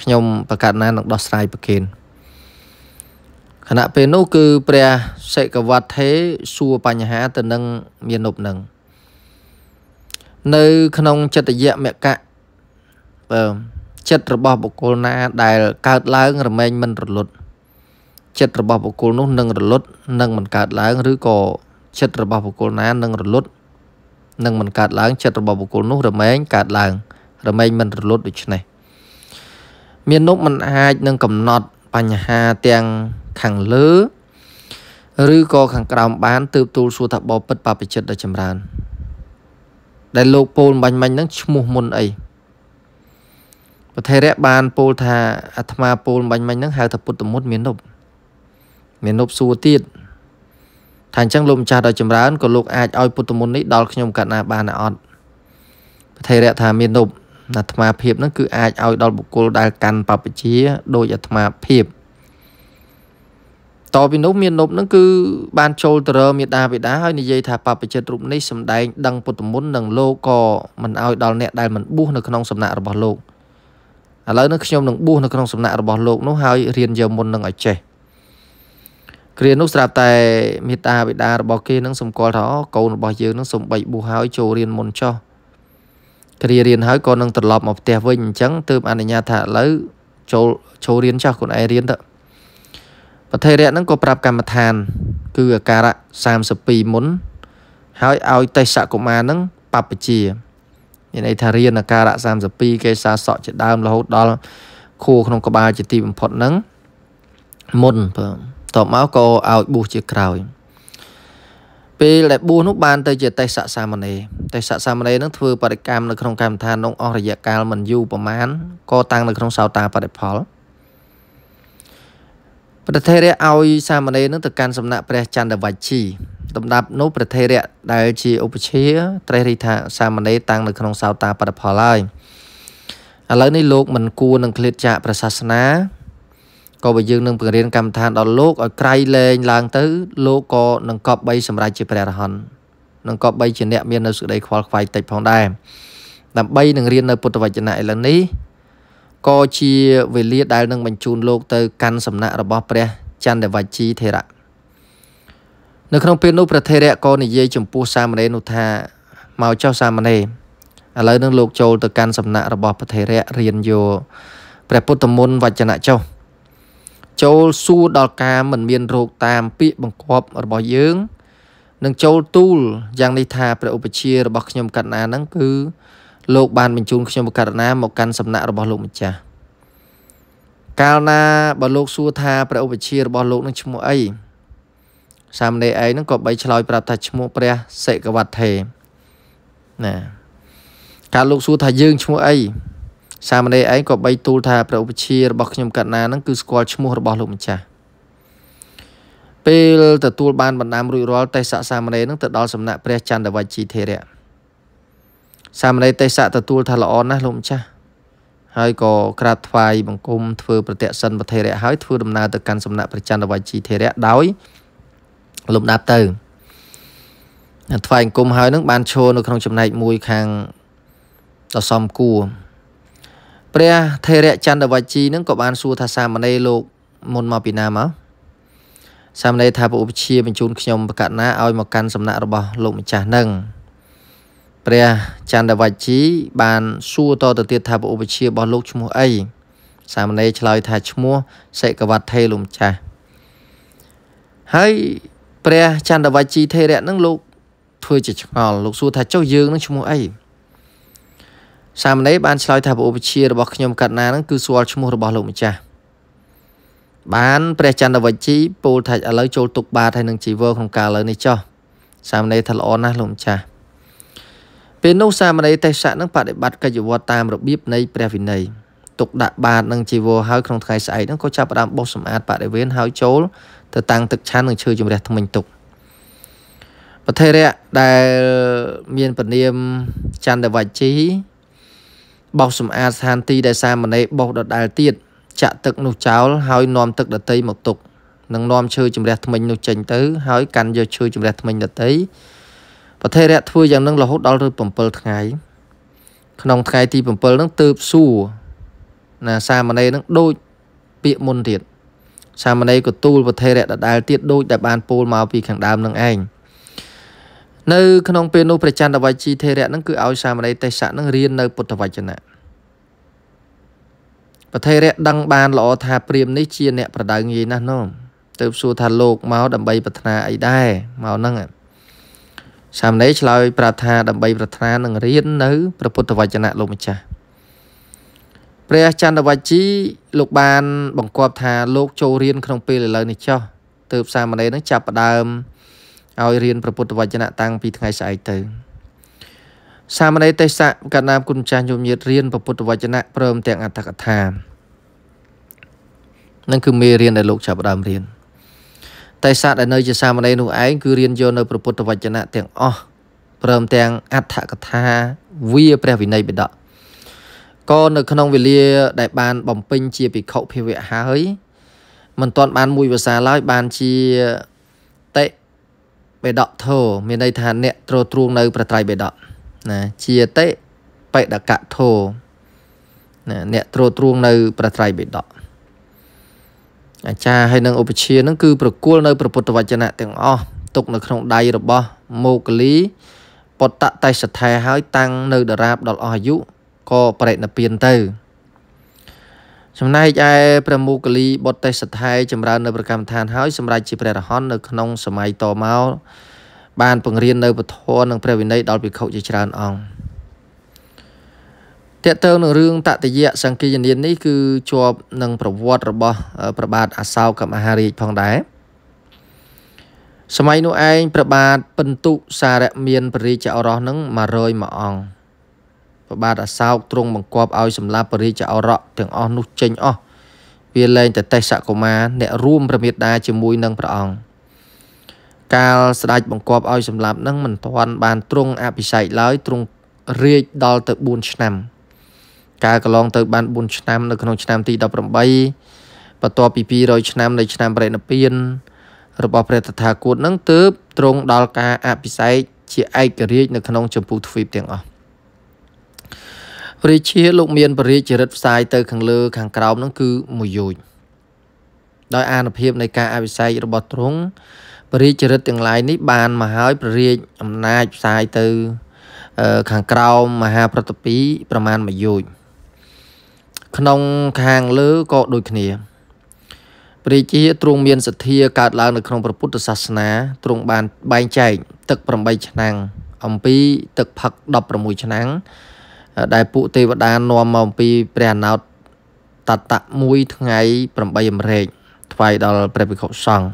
ខ្ញុំប្រកាសណានឹងដោះស្រាយប្រគិនខណៈពេលនោះគឺព្រះសិកវត្ថេសួរបញ្ហាទៅនឹងមាណពនឹងនៅក្នុងចិត្តយៈមគ្គអឺចិត្តរបស់បុគ្គលណា ដែលកើតឡើង រមែងមិនរលត់ចិត្តរបស់បុគ្គលនោះនឹងរលត់នឹងមិនកើតឡើង ឬក៏ចិត្តរបស់បុគ្គលណានឹងរលត់នឹងមិនកើតឡើងចិត្តរបស់បុគ្គលនោះ រមែងកើតឡើង រមែងមិនរលត់ដូច្នេះមាននុបមិនអាចនឹងកំណត់បញ្ហាទាំងខាងលើឬក៏ខាងក្រោមបានទើបទូលសួរថាបបិទ្ធបព្វជិតដ៏ចម្រើនដែលលោកពោលបាញ់មិញហ្នឹងឈ្មោះមុនអីពធរៈបានពោលថាអាត្មាពោលបាញ់មិញហ្នឹងហៅថាពុទ្ធមុតមាននប់មាននប់សួរទៀតថាអញ្ចឹងលោកម្ចាស់ដ៏ចម្រើនក៏លោកអាចឲ្យពុទ្ធមុននេះដល់ខ្ញុំកាលណាបានអត់ពធរៈថាមាននប់អាត្មាភាពហ្នឹងគឺអាចឲ្យដល់បុគ្គលដែលកាន់បព្វជិយដោយអាត្មាភាពតពីនោះមាននប់នឹងគឺបានចូលទៅរមេដាបេដាហើយនិយាយថាបព្វជិតរូបនេះសម្ដែងដឹងពុទ្ធមន្តនិងលោកក៏មិនអោយដល់អ្នកដែលមិនបួសនៅក្នុងសំណាក់របស់លោកឥឡូវនេះខ្ញុំនឹងបួសនៅក្នុងសំណាក់របស់លោកនោះហើយរៀនយកមុននឹងឲ្យចេះគ្រានោះស្រាប់តែមេតាបិតារបស់គេនឹងសម្គាល់ថាកូនរបស់យើងនឹងសំបីបួសហើយចូលរៀនមុនចោះគ្រារៀនហើយក៏នឹងត្រឡប់មកផ្ទះវិញអញ្ចឹងទើបអនុញ្ញាតថាឥឡូវចូលចូលរៀនចោះខ្លួនឯងរៀនទៅពធិរៈហ្នឹងក៏ប្រាប់កម្មដ្ឋាន គឺអាការៈ32មុន ហើយឲ្យតេសកុមារហ្នឹងបពជាមានន័យថារៀនអាការៈ32គេសាសក់ជាដើមរហូតដល់ខួរក្នុងក្បាលជាទីបំផុតហ្នឹងមុនបាទតបមកក៏ឲ្យបួសជាក្រោយពេលដែលបួសនោះបានទៅជាទេសៈសាមណេរទេសៈសាមណេរនឹងធ្វើបរិកម្មនៅក្នុងកម្មដ្ឋាននោះអស់រយៈកាលមិនយូរប្រមាណក៏តាំងនៅក្នុងសោតាបរិផលព្រះថេរៈឲ្យសាមណេរនឹងទៅកាន់សំណាក់ព្រះចន្ទវច្ឈីលំដាប់នោះព្រះថេរៈដែលជាឧបជាត្រេះរិះថាសាមណេរតាំងនៅក្នុងសោតាបត្តផលហើយឥឡូវនេះលោកមិនគួរនឹងឃ្លាតចាកព្រះសាសនាក៏បើយើងនឹងបង្រៀនកម្មដ្ឋានដល់លោកឲ្យក្រៃលែងឡើងទៅលោកក៏នឹងកប់បី សម្រាប់ជាព្រះអរហន្តនឹងកប់បីជាអ្នកមាននៅសេចក្តីខ្វល់ខ្វាយតិចផងដែរដើម្បីនឹងរៀននៅពុទ្ធវចនៈឥឡូវនេះក៏ជាវេលាដែលនឹងបញ្ជូនលោកទៅ កាន់សំណាក់របស់ព្រះចន្ទវជីធេរៈនៅក្នុងពេលនោះព្រះធេរៈក៏និយាយចំពោះសាមណេរនោះថាមកចុះសាមណេរឥឡូវនឹងលោកចូលទៅកាន់សំណាក់របស់ព្រះធេរៈរៀនយោព្រះពុទ្ធមន្តវចនៈចុះចូលសួរដល់ការមិនមានរោគតាមពាក្យបង្គាប់របស់យើងនឹងចូលទូលយ៉ាងនេះថា ព្រះឧបជារបស់ខ្ញុំកណ្ណានឹងគឺលោកបានបញ្ជូនខ្ញុំមកករណាមកកាន់សំណាក់របស់លោកម្ចាស់កាលណាបើលោកសួរថាព្រះឧបជារបស់លោកនឹងឈ្មោះអីសាមណេរឯងនឹងក៏បីឆ្លើយប្រាប់ថាឈ្មោះព្រះសិកវត្ថេណាកាលលោកសួរថាយើងឈ្មោះអីសាមណេរឯងក៏បីទូលថាព្រះឧបជារបស់ខ្ញុំកណានឹងគឺស្គាល់ឈ្មោះរបស់លោកម្ចាស់ពេលទទួលបានបណ្ដាំរួចរាល់តេសៈសាមណេរនឹងទៅដល់សំណាក់ព្រះចន្ទវជ្ជីធិរៈសាមណេរទេសៈទទួល ថាល្អណាស់លោកម្ចាស់ហើយក៏ក្រាបថ្វាយបង្គំធ្វើប្រតិសិនវធិរៈហើយធ្វើដំណើរទៅកាន់សំណាក់ព្រះចន្ទវជ្ជីធិរៈដោយលំដាប់ទៅថ្វាយអង្គមហើយ នឹង បានឈរនៅក្នុងចំណែកមួយខាងដ៏សំគួរព្រះធិរៈចន្ទវជ្ជីនឹងក៏បានសួរថាសាមណេរលោក មុនមកពីណាមកសាមណេរថាព្រះឧបជាបញ្ជូនខ្ញុំបកណាឲ្យមកកាន់សំណាក់របស់លោកម្ចាស់នឹងព្រះចន្ទវជ្ជីបានសួរតទៅទៀតថាព្រះឧបជារបស់លោកឈ្មោះអីសាមណេរឆ្លើយថាឈ្មោះសេកវត្តថេលោកម្ចាស់ហើយព្រះចន្ទវជ្ជីថេរៈនឹងលោក ធ្វើជាឆ្ងល់លោក សួរថាចុះយើងនឹងឈ្មោះអីសាមណេរបានឆ្លើយថាព្រះឧបជារបស់ខ្ញុំកាត់ណានឹងគឺស្វល់ឈ្មោះរបស់លោកម្ចាស់បានព្រះចន្ទវជ្ជីពោលថាឥឡូវចូលទុកបាទហើយនឹងជីវរក្នុងកាលឥឡូវនេះចុះសាមណេរថាល្អណាស់លោកម្ចាស់ពេលនោះសាមណេរទេសៈនឹងបដិបត្តិកិច្ចវត្តតាម របៀបនៃព្រះវិន័យទុកដាក់បាតនិងជីវរហើយក្នុងថ្ងៃស្អែកហ្នឹងក៏ចាប់ផ្ដើមបោសសម្អាតបរិវេណហើយចូលទៅតាំងទឹកឆាននិងឈើជំរះថ្មិញទុកប្រធិរៈដែលមានពនាមចន្ទវជ្ជីបោសសម្អាតស្ថានទីដែលសាមណេរបោសដដែលទៀតចាក់ទឹកនោះចោលហើយនាំទឹកដតីមកទុកនឹងនាំឈើជំរះថ្មិញនោះចេញទៅហើយកាន់យកឈើជំរះថ្មិញដតីប្រធិរៈធ្វើយ៉ាងនឹងរហូតដល់ទៅ7ថ្ងៃក្នុងថ្ងៃទី7ហ្នឹងទើបសួរណាសាមណេរហ្នឹងដូចពាក្យមុនទៀតសាមណេរក៏ទូលប្រធិរៈដដែលទៀតដូចដែលបានពោលមកពីខាងដើមនឹងឯងនៅក្នុងពេលនោះព្រះចន្ទវៃជីធិរៈហ្នឹងគឺឲ្យសាមណេរទេសៈហ្នឹងរៀននៅពុទ្ធវចនៈប្រធិរៈដឹងបានល្អថាព្រាមនេះជាអ្នកប្រដៅងាយណាស់នោះទើបសួរថាលោកមកដើម្បីប្រាថ្នាអីដែរមកហ្នឹងសាមណេរឆ្លើយប្រាប់ថាដើម្បីប្រាថ្នានឹងរៀននៅព្រះពុទ្ធវចនៈលោកម្ចាស់ព្រះចន្ទវជ្ជីលោកបានបង្គាប់ថាលោកចូលរៀនក្នុងពេលឥឡូវនេះចុះទើបសាមណេរនឹងចាប់ផ្ដើមឲ្យរៀនព្រះពុទ្ធវចនៈតាំងពីថ្ងៃស្អែកទៅសាមណេរទេសៈកណ្ដាមគុណចាស់ញោមញាតរៀនព្រះពុទ្ធវចនៈព្រមទាំងអត្ថកថានឹងគឺមេរៀនដែលលោកចាប់ផ្ដើមរៀនតែសាស្ត្រដែលនៅជាសាមណេរនោះឯងគឺរៀនយកនៅព្រះពុទ្ធវចនៈទាំងអស់ព្រមទាំងអដ្ឋកថាវាព្រះវិន័យបិដកក៏នៅក្នុងវេលា ដែលបាន បំពេញជាភិក្ខុភាវៈហើយមិនទាន់បានមួយភាសាឡើយបានជាតេបេដកធោមានន័យថាអ្នកទ្រទ្រង់នៅ ប្រត្រៃបេដកណាជាតេបេដកធោណាអ្នកទ្រទ្រង់នៅ ប្រត្រៃបេដកអាចារ្យហើយនិងឧបជានឹងគឺប្រគល់នៅព្រះពុទ្ធវចនៈទាំងអស់ទុកនៅក្នុងដៃរបស់មោគលីពតតៃសថេហើយតាំង នៅដរាប ដល់អស់អាយុក៏ប្រេតនិព្វានទៅចំណែកឯព្រះមោគលីបុតេសថេចម្រើននៅប្រកម្មឋានហើយសម្រេចជាព្រះរហន្តនៅក្នុងសម័យតមកបានពង្រៀននៅពធនិងព្រះវិន័យដល់ភិក្ខុជាច្រើនអង្គតកតើនឹងរឿងតតយៈសង្គីយនាននេះគឺជាប់នឹងប្រវត្តិរបស់ព្រះបាទអសោកមហារាជផងដែរសម័យនោះឯងព្រះបាទពិន្ទុសារមានព្រះរាជឱរសនឹង101អង្គព្រះបាទអសោកទ្រង់បង្គាប់ឲ្យសម្លាប់ព្រះរាជឱរសទាំងអស់នោះចេញអស់វាលែងតែទេសកុមារអ្នករួមប្រមេតាជាមួយនឹងព្រះអង្គកាលស្ដេចបង្គាប់ឲ្យសម្លាប់នឹងមិនទាន់បានទ្រង់អភិសេកឡើយទ្រង់រាជដល់ទៅ4ឆ្នាំកាលកន្លងទៅបាន4ឆ្នាំនៅក្នុងឆ្នាំទី18បន្ទាប់ពី200ឆ្នាំនៃឆ្នាំ ប្រេណពៀនរបស់ព្រះតថាគតនឹងទើបទ្រង់ដល់ការអភិសេកជាឯករាជ្យនៅក្នុងចម្ពោះទ្វីបទាំងអស់ព្រះជាលោកមានបរិយាចរិតផ្សាយទៅខាងលើ ខាងក្រោមនឹងគឺមួយយោជដោយអានុភាព នៃការអភិសេករបស់ទ្រង់បរិយាចរិតទាំងឡាយនេះបានមកហើយព្រះរាជអំណាចផ្សាយទៅខាងក្រោមមហា ប្រតិពីប្រមាណមួយយោជន៍ក្នុងខាងលើក៏ដូចគ្នាព្រះជា ទ្រង់មានសទ្ធាកើតឡើងនៅក្នុងព្រះពុទ្ធសាសនា ទ្រង់បានបែងចែកទឹក8ឆ្នាំអំពីទឹកផឹក16ឆ្នាំដែលពួកទេវតានាំមកអំពីព្រះអនោតតតៈមួយថ្ងៃ8អំរែកថ្វាយដល់ព្រះភិក្ខុសង្ឃ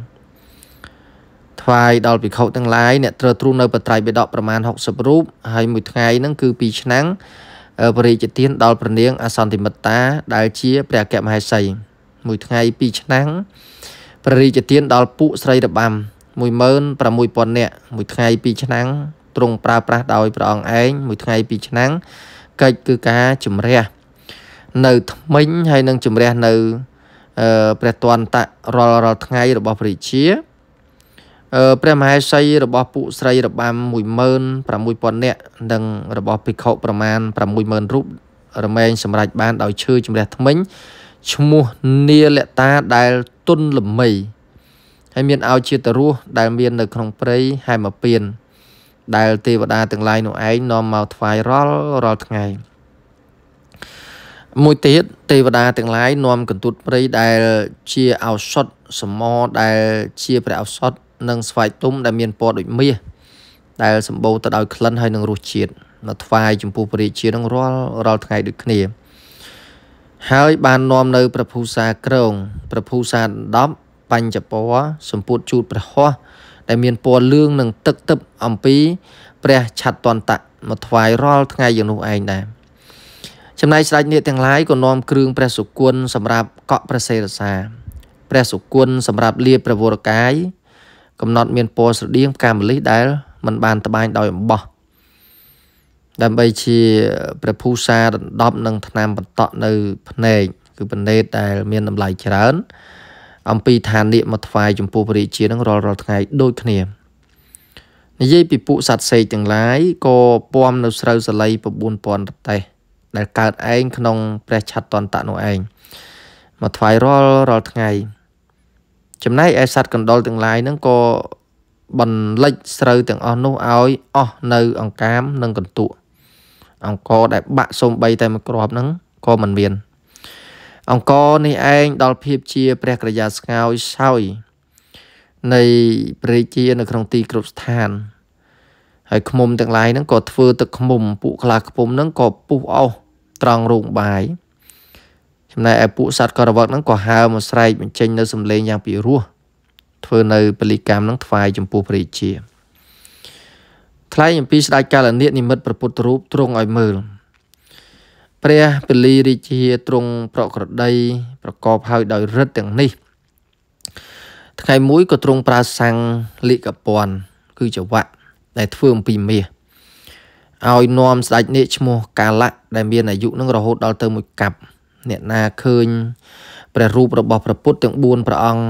ថ្វាយដល់ភិក្ខុទាំងឡាយអ្នកត្រូវទ្រូនៅ បត្រៃបិដកប្រមាណ60រូបហើយមួយថ្ងៃហ្នឹងគឺ2ឆ្នាំបរិយាទានដល់ព្រះនាងអសន្តិមិត្តាដែលជាព្រះអគ្គមហេសីមួយថ្ងៃ2ឆ្នាំព្រះរាជទានដល់ពួកស្រីរបាំ16000នាក់មួយថ្ងៃ2ឆ្នាំទ្រង់ប្រើប្រាស់ដោយព្រះអង្គឯងមួយថ្ងៃ2ឆ្នាំកិច្ចគឺការជំរះនៅថ្មិញហើយនឹងជំរះនៅព្រះតន្តៈរាល់រាល់ថ្ងៃរបស់ព្រះរាជាព្រះមហេសីរបស់ពួកស្រីរបាំ16000នាក់និងរបស់ភិក្ខុប្រមាណ60000រូបរមែងសម្រេចបានដោយឈើជំរះថ្មិញឈ្មោះនាលតាដែលទុនលមីហើយមានឲ្យជាតរស់ដែលមាននៅក្នុងព្រៃហែមពៀនដែលទេវតាទាំងឡាយនោះឯងនាំមកថ្វាយរាល់រាល់ថ្ងៃមួយទៀតទេវតាទាំងឡាយនាំកន្ទួតព្រៃដែលជាឱសថសមដែលជាព្រះឱសថនិងស្វាយទុំដែលមានពណ៌ដូចមាសដែលសម្បូរទៅដោយក្លិនហើយនិងរសជាតិនៅថ្វាយចំពោះព្រះរាជានឹងរាល់រាល់ថ្ងៃដូចគ្នាហើយបាននាំនៅព្រះភូសាក្រងព្រះភូសា10បញ្ចពរសម្ពុតជូតព្រះហោះដែល មានពណ៌លឿងនិងទឹកទឹកអំពីព្រះឆាត់តន្តៈមកថ្វាយរាល់ថ្ងៃយ៉ាងនោះឯងដែរចំណែកស្ដេចនាគទាំងឡាយក៏នាំគ្រឿងព្រះសុគន្ធសម្រាប់កក់ព្រះសេរសាព្រះសុគន្ធសម្រាប់លាបព្រះវរកាយកំណត់មានពណ៌ស្រដៀងផ្កាម្លិះដែលมันបានត្បាញដោយអំបោះដើម្បីជាព្រះភូសាដណ្ដប់នឹងថ្នាំ បន្តក់នៅភ្នែកគឺបណេតដែលមានតម្លៃច្រើន អំពីឋានៈមកថ្វាយចំពោះព្រះរាជានឹងរាល់រាល់ថ្ងៃដូច គ្នានិយាយពីពួកសត្វសេកទាំងឡាយក៏ពំនៅស្រូវសលៃ9000រតេះដែលកើតឯងក្នុងព្រះឆាត់តន្តៈនោះឯងមកថ្វាយរាល់រាល់ថ្ងៃចំណែកឯសត្វកណ្ដុរទាំងឡាយហ្នឹងក៏បន្លិចស្រូវទាំងអស់នោះឲ្យអស់នៅ អង្កាមនិងកន្ទក់អង្គរដែលបាក់សូម្បីតែមួយគ្រាប់ហ្នឹងក៏មិនមាន អង្គរនេះឯងដល់ភាពជា ព្រះក្រយាស្ងោយសោយនៃព្រះជានៅក្នុងទីគ្រប់ស្ថានហើយឃុំទាំងឡាយហ្នឹងក៏ធ្វើទឹកឃុំពួកខ្លាឃុំហ្នឹងក៏ពុះអោសត្រង់រោងបាយចំណែកឯពួកសត្វករវឹកហ្នឹងក៏ហើរមកស្រែកបញ្ចេញនៅសំឡេងយ៉ាងពីរោះធ្វើនៅពលិកម្មនឹងថ្វាយចំពោះព្រះរាជាថ្លែងអំពីស្ដេចកាលនិកនិមិត្តប្រពុតរូបទ្រង់ឲ្យមើលព្រះពលីរាជាទ្រង់ប្រក្រដីប្រកបហើយដោយរិទ្ធទាំងនេះ ថ្ងៃមួយក៏ទ្រង់ប្រើសាំងលិកពន្ធគឺចវៈដែលធ្វើអំពីមាសឲ្យនាំស្ដេចនេះឈ្មោះកាលៈដែលមានអាយុនឹងរហូតដល់ទៅមួយកាប់អ្នកណាឃើញព្រះរូបរបស់ព្រះពុទ្ធទាំង4ព្រះអង្គ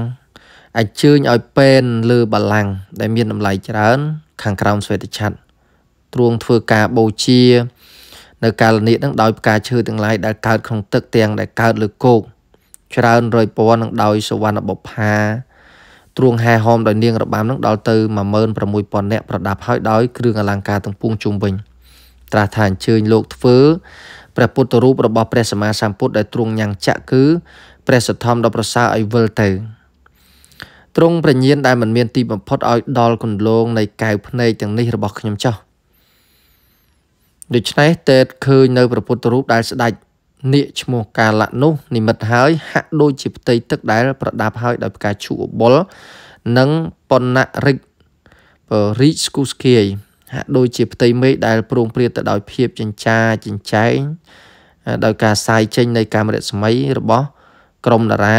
អញ្ជើញឲ្យពេនលើបល្ល័ង្កដែលមានតម្លៃច្រើន ខាងក្រោមស្វេតឆ័ត្រទ្រង់ធ្វើការបូជា នៅកាលនេះនឹងដោយផ្កាឈើទាំងឡាយដែលកើតក្នុងទឹកទាំងដែលកើតលើគោកច្រើនរយពាន់នឹងដោយសវណ្ណបុប្ផាទ្រង់ហែហោមដោយនាងរបាំនឹងដល់ទៅ16000នាក់ប្រដាប់ហើយដោយគ្រឿងអលង្ការទាំងពួងជុំវិញត្រាស់ថាអញ្ជើញលោកធ្វើព្រះពុទ្ធរូបរបស់ព្រះសម្មាសម្ពុទ្ធដែលទ្រង់ញ៉ាំងចាក់គឺព្រះសទ្ធំដ៏ប្រសើរឲ្យវិលទៅទ្រង់ប្រញ្ញានដែលមិនមានទីបំផុតឲ្យដល់គន្លងនៃកែវភ្នែកទាំងនេះរបស់ខ្ញុំចោះដូច្នេះតេតឃើញនៅព្រះពុទ្ធរូបដែលស្ដេចនាគឈ្មោះកាលៈនោះនិមិត្តហើយហាក់ដូចជាផ្ទៃទឹកដែលប្រដាប់ហើយដោយផ្កាឈូកបុលនិងប៉ុណ្ណរិករីស្គូស្គីយហាក់ដូចជាផ្ទៃមេឃដែលប្រងព្រាតទៅដោយភាពចិញ្ចាចិញ្ចែងដោយការសាយចេញនៃកាមរស្មីរបស់ក្រមតារា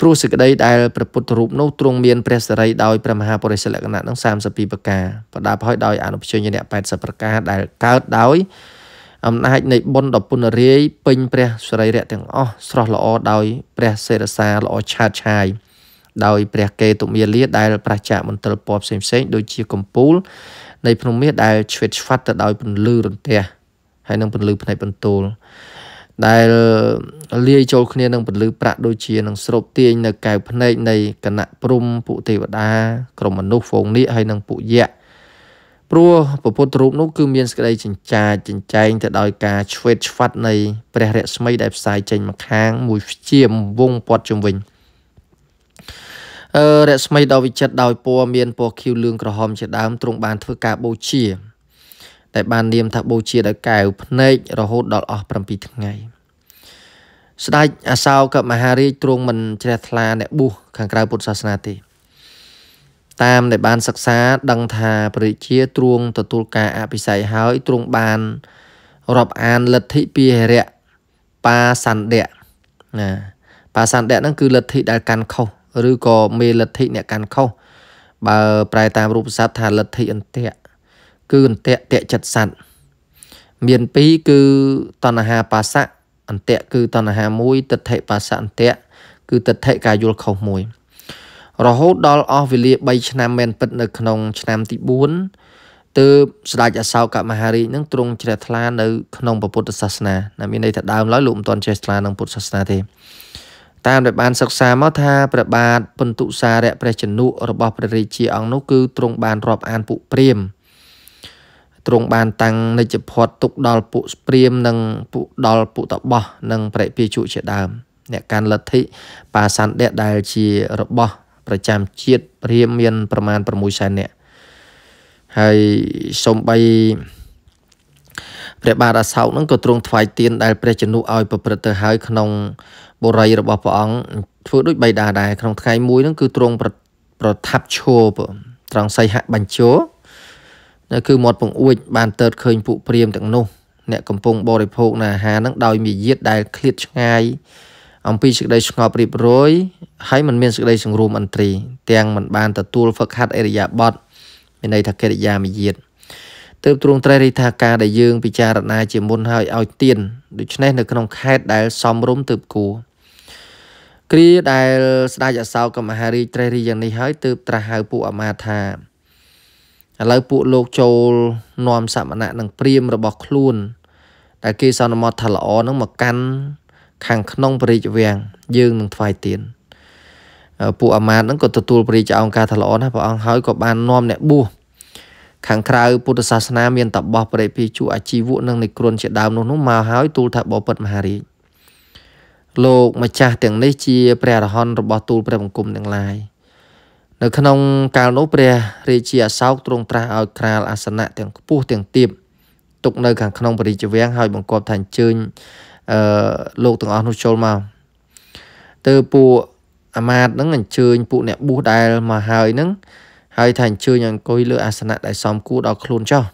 ព្រោះសេចក្តីដែលព្រះពុទ្ធរូបនោះទ្រង់មានព្រះសិរីដោយព្រះមហាបរិសិលក្ខណៈនឹង32ប្រការបដាប់ហើយដោយអនុព្យញ្ញៈ80ប្រការដែលកើតដោយអំណាចនៃបុណ្យដ៏ពុនរាយពេញព្រះសិរីរៈទាំងអស់ស្រស់ល្អដោយព្រះសេរសាល្អឆើតឆាយដោយព្រះកេតុមាលាដែលប្រឆាចមន្ទិលពណ៌ផ្សេងផ្សេងដូចជាកំពូល នៃភ្នំមាសដែលឆ្វេតឆ្វាត់ទៅដោយពន្លឺរន្ទះហើយនឹងពន្លឺផ្នែកបន្ទូលដែលលាយចូលគ្នានឹងពន្លឺប្រាក់ដូចជានឹងស្រូបទាញនៅកែវភ្នែកនៃគណៈព្រំពួកទេវតា ក្រុមមនុស្សហ្វូងនាគហើយនឹងពួកយក្សព្រោះពពុទ្ធរូបនោះគឺមានសក្តីចិញ្ចាចចិញ្ចែងទៅដោយការឆ្វេតឆ្វាត់នៃព្រះរស្មីដែលផ្សាយចេញមកខាងមួយជាមវងព័ទ្ធជុំវិញ។អឺរស្មីដ៏វិចិត្រដោយពណ៌មានពណ៌ខៀវលឿងក្រហមជាដើមទ្រង់បានធ្វើការបូជាតែបាននាមថាបូជាដោយកែវភ្នែករហូតដល់អស់7ថ្ងៃស្ដេចអសោកមហារាជទ្រង់មិនជ្រះថ្លាអ្នកបុះខាងក្រៅពុទ្ធសាសនាទេតាមដែលបានសិក្សាដឹងថាព្រះជាទ្រង់ទទួលការអភិសេកហើយទ្រង់បានរាប់អានលទ្ធិពិហរៈបាសន្តៈណាបាសន្តៈហ្នឹងគឺលទ្ធិដែលកាន់ខុសឬក៏មេលទ្ធិអ្នកកាន់ខុសបើប្រែតាមរូបស័ព្ទថាលទ្ធិអន្ទៈគឺអន្ទៈតេចិត្តសัตว์មាន2គឺតណ្ហាបាសៈអន្ទៈគឺតណ្ហា1ទិដ្ឋិបាសៈអន្ទៈគឺទិដ្ឋិការយល់ខុសមួយ រហូតដល់អស់វេលា3ឆ្នាំមែនពិតនៅក្នុងឆ្នាំទី4ទើបស្ដេចអសោកមហារាជនឹងទ្រង់ជ្រះថ្លានៅក្នុងពុទ្ធសាសនាដែលមានន័យថាដើមឡើយលោកមិនទាន់ជ្រះថ្លានឹងពុទ្ធសាសនាទេតាមដែលបានសិក្សាមកថាព្រះបាទពន្ទុសារៈព្រះជនុរបស់ព្រះរាជាអង្គនោះគឺទ្រង់បានរាប់អានពួកព្រាមទ្រង់បាន តាំងនិច្ចភ័តទុកដល់ពួកព្រាមនិងពួកដល់ពួកតបោះនិងព្រះពាជុជាដើម អ្នកកាន់លទ្ធិបាសន្តិដែលជា របស់ ប្រចាំជាតិព្រាមមាន ប្រមាណ6សែននាក់ហើយសំបីព្រះបាទអសោកនឹងក៏ទ្រង់ថ្វាយទានដែលព្រះជនុឲ្យ ប្រព្រឹត្តទៅហើយក្នុងបុរីរបស់ព្រះអង្គធ្វើដូចបៃតាដែរក្នុងថ្ងៃមួយហ្នឹងគឺទ្រង់ប្រថាប់ឈោត្រង់សីហបញ្ជោនៅគឺមាត់ពងអួចបានតើតឃើញពួកព្រាមទាំងនោះអ្នកកំពុងបរិភោគនៅអាហារហ្នឹងដោយមារយាទដែលឃ្លាតឆ្ងាយអំពីសេចក្តីស្ងប់រៀបរយហើយមិនមានសេចក្តីសង្រួមអន្ត្រី ទាំងមិនបានទទួលហ្វឹកហាត់អេរិយាបថមានន័យថាកិរិយាមារយាទទើបទ្រង់ត្រេះរិះថាការដែលយើងពិចារណា ជាមុនហើយឲ្យទៀនដូច្នេះនៅក្នុងខេត្តដែលសំរុំទើបគួរគ្រាដែលស្ដេចអសោកមហារាជត្រេះរិះយ៉ាងនេះហើយទើបត្រាស់ហៅពួកអាមាត្យថាឥឡូវពួកលោកចូល នាំសមណៈនឹងព្រាមរបស់ខ្លួនដែលគេសន្មត់ថាល្អនឹងមកកាន់ខាងក្នុងព្រះរាជវាំងយើងនឹងថ្វាយទៀនពួកអាមាត្យនឹងក៏ទទួលព្រះរាជអង្គការថាល្អណាស់ព្រះអង្គហើយក៏បាននាំអ្នកបួសខាងក្រៅពុទ្ធសាសនាមានតបោះប្រេភិជុអាជីវកនិងនិក្រុនជាដើមនោះនោះមកហើយទូលថាបពិតមហារាជលោកម្ចាស់ទាំងនេះជា ព្រះអរហន្តរបស់ទូលព្រះបង្គំទាំងឡាយនៅក្នុងកាលនោះព្រះរាជាអសោកទ្រង់ត្រាស់ឲ្យក្រាលអាសនៈទាំងខ្ពស់ទាំងទាបទុកនៅ ខាងក្នុងបរិជ្ជវាំងហើយបង្គាប់ថាអញ្ជើញអឺលោកទាំងអស់នោះចូលមកទៅពួកអាមាត្យនឹងអញ្ជើញពួកអ្នកបួសដែលមកហើយនឹងហើយថាអញ្ជើញអង្គុយលើអាសនៈដែលសមគួរដល់ខ្លួនចោះ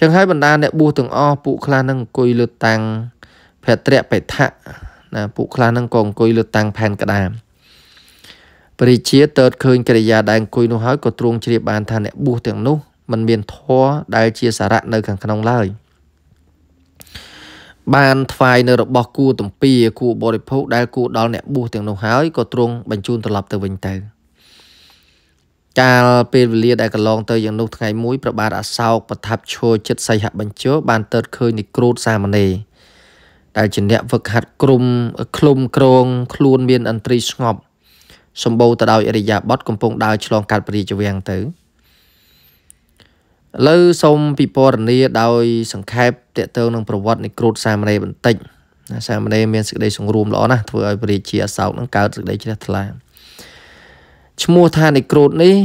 ចឹងហើយបណ្ដាអ្នកបួសទាំងអស់ពួកខ្លះនឹងអង្គុយលើតាំងភត្រៈបេថៈណា ពួកខ្លះនឹងក៏អង្គុយលើតាំងផែនក្តាមព្រះជាតើតឃើញកិរិយាដែលអង្គុយនោះហើយក៏ទ្រង់ជ្រាបបាន ថាអ្នកបួសទាំងនោះมันមានធម៌ដែលជាសារៈនៅខាងក្នុងឡើយបានថ្វាយនៅរបស់គួរទំពីគួរបរិភោគដែលគួរដល់អ្នកបួសទាំងនោះហើយក៏ទ្រង់បញ្ជូនត្រឡប់ទៅវិញទៅ។កាលពេលវេលាដែលកន្លងទៅយ៉ាងនោះថ្ងៃមួយព្រះបាទអសោកប្រថាប់ឈរចិត្តសីហបញ្ជោបានទៅឃើញនិគ្រូតសាមណេរដែលជាអ្នកវឹកហាត់ក្រុមឃុំក្រងខ្លួនមានអន្ត្រីស្ងប់សម្បូរទៅដោយអរិយាប័ត្រកំពុងដើរឆ្លងកាត់ព្រះរាជវាំងទៅឥឡូវសូមពិពណ៌នាដោយសង្ខេបតកតងនឹងប្រវត្តិនៃគ្រូតសាមណេរបន្តិចសាមណេរមានសេចក្តីសង្រួមល្អណាស់ធ្វើឲ្យព្រះរាជាអសោកនឹងកើតសេចក្តីជ្រះថ្លាឈ្មោះថានិក្រូតនេះ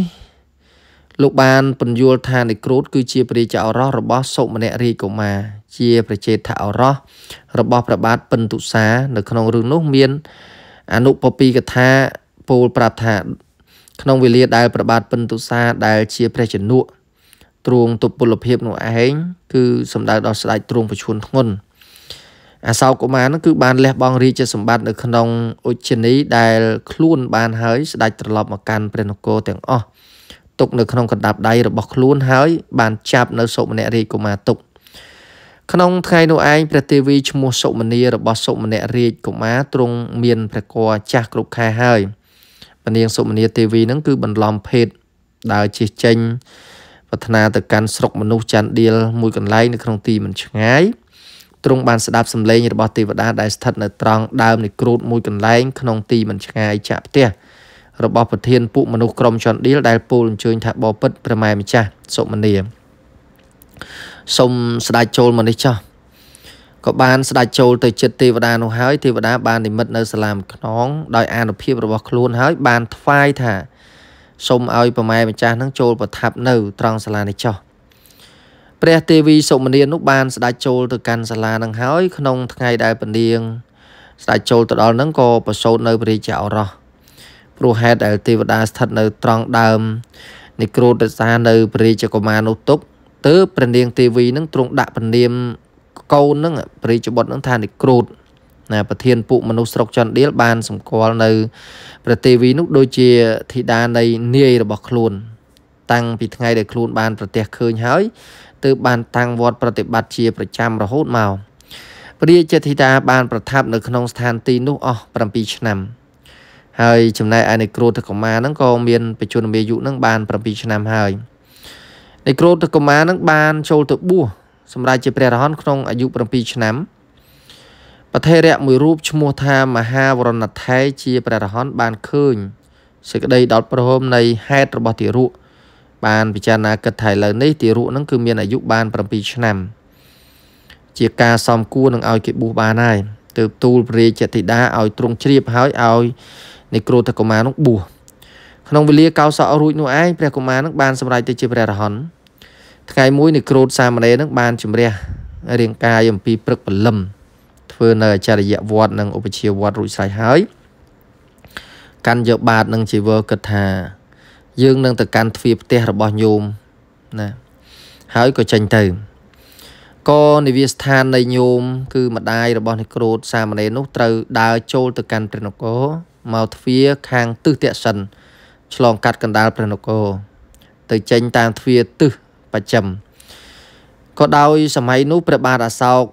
លោកបានពន្យល់ថានិក្រូតគឺជាព្រះរាជាឱរសរបស់សុមនៈរាជកុមារជាព្រះជេដ្ឋឱរសរបស់ព្រះបាទពិនទុសា នៅក្នុងរឿងនោះមានអនុពពីកថាពោលប្រាប់ថា ក្នុងវេលា ដែលព្រះបាទពិនទុសាដែលជាព្រះជំនួសទ្រង់ទុពលភាពនោះឯងគឺសម្ដៅដល់ស្ដេចទ្រង់ប្រឈួនធ្ងន់អសោកុមារនឹងគឺបានលះបង់រាជសម្បត្តិនៅក្នុងឧជ្ជនីដែលខ្លួនបានហើយស្ដេចត្រឡប់មកកាន់ព្រះនគរទាំងអស់ទុកនៅក្នុងកណ្ដាប់ដៃរបស់ខ្លួនហើយបានចាប់នៅ សុមនៈរាជកុមារទុកក្នុងថ្ងៃនោះឯងព្រះទេវីឈ្មោះសុមនីរបស់សុមនៈរាជកុមារទ្រង់មានព្រះគរចាស់គ្រប់ខែហើយពនាងសុមនីទេវីនឹងគឺបន្លំភេទដើរជិះចេញ ប្រាថ្នាទៅកាន់ស្រុកមនុស្សច័ន្ទដៀលមួយកន្លែងនៅក្នុងទីមិនឆ្ងាយទ្រង់បានស្ដាប់សំឡេងរបស់ទេវតាដែលស្ថិតនៅត្រង់ដើមនៃគ្រូតមួយកន្លែងក្នុងទីមិនឆ្ងាយចាក់ផ្ទះរបស់ប្រធានពួកមនុស្សក្រុមចន់ឌីលដែលពោលអញ្ជើញថាបបិទ្ធប្រម៉ែម្ចាស់សុមនីសូមស្ដេចចូលមកនេះចោះក៏បានស្ដេចចូលទៅចិត្តទេវតានោះហើយទេវតាបាននិមិត្តនៅសាលាមខ្នងដោយអានុភាពរបស់ខ្លួនហើយ បានថ្វាយថាសូមឲ្យប្រម៉ែម្ចាស់នឹងចូលប្រថាប់នៅត្រង់សាលានេះចោះព្រះទេវីសុមនានោះបានស្ដេចចូលទៅកាន់សាលានឹងហើយក្នុងថ្ងៃដែលពនាងស្ដេចចូលទៅដល់នឹងក៏ប្រសូតនៅព្រះរាជាឱរោះព្រោះហេតុដែលទេវតាស្ថិតនៅត្រង់ដើមនៃគ្រូទសានៅព្រះរាជកុមារនោះទុកទើបព្រះនាងទេវីនឹងទ្រង់ដាក់ព្រះនាមកូននឹងព្រះរាជបុត្រនឹងថានិគ្រូតណាប្រធានពួកមនុស្សស្រុកចន្ទដៀលបានសម្គាល់នៅព្រះទេវីនោះដូចជាធីតានៃនាយរបស់ខ្លួន តាំងពីថ្ងៃដែលខ្លួនបានប្រទះឃើញហើយទើបបានតាំងវត្តប្រតិបត្តិជាប្រចាំរហូតមកព្រះរាជាធិតាបានប្រថាប់នៅក្នុងស្ថាន ទីនោះអស់7ឆ្នាំ ហើយចំណែកឯនៃគ្រូតកុមារហ្នឹងក៏មានបជនមេយុហ្នឹងបាន7ឆ្នាំហើយនៃគ្រូតកុមារហ្នឹងបានចូលទៅបួសសម្រាប់ជាព្រះរហន្តក្នុងអាយុ7ឆ្នាំបថេរៈមួយរូបឈ្មោះថាមហាវរណថេជាព្រះរហន្តបានឃើញសេចក្តីដល់ព្រមនៃហេតុរបស់ទារកបាន ពិចារណាគិតថាឥឡូវនេះទារកនឹងគឺមានអាយុបាន7ឆ្នាំជាការសមគួរនឹងឲ្យគេបួសបានហើយទើបទូលព្រះរាជធីតាឲ្យទ្រង់ជ្រាបហើយឲ្យនៃគ្រូតកុមារនោះបួសក្នុងវេលាកោសក់រួចនោះឯងព្រះកុមារនឹងបានសម្រេចទៅជាព្រះរហន្តថ្ងៃមួយនៃគ្រូតសាមណេរនឹងបានជំរះរាងកាយអំពីព្រឹកព្រលឹមធ្វើនៅអាចារ្យវត្ត និងឧបជាវត្តរួចស្រេចហើយកាន់យកបាតនឹងជីវរគិតថាយើងនឹងទៅកាន់ទ្វារផ្ទះរបស់ញោមណាហើយក៏ចេញទៅក៏និវាស្ថាននៃញោមគឺម្ដាយរបស់និក្រូត សាមណេរនោះត្រូវដើរចូលទៅកាន់ព្រះនគរមកទ្វារខាងទិសតសិនឆ្លងកាត់កណ្ដាលព្រះនគរទៅចេញតាមទ្វារទិសបច្ចឹមក៏ដោយសម័យនោះព្រះបាទអសោក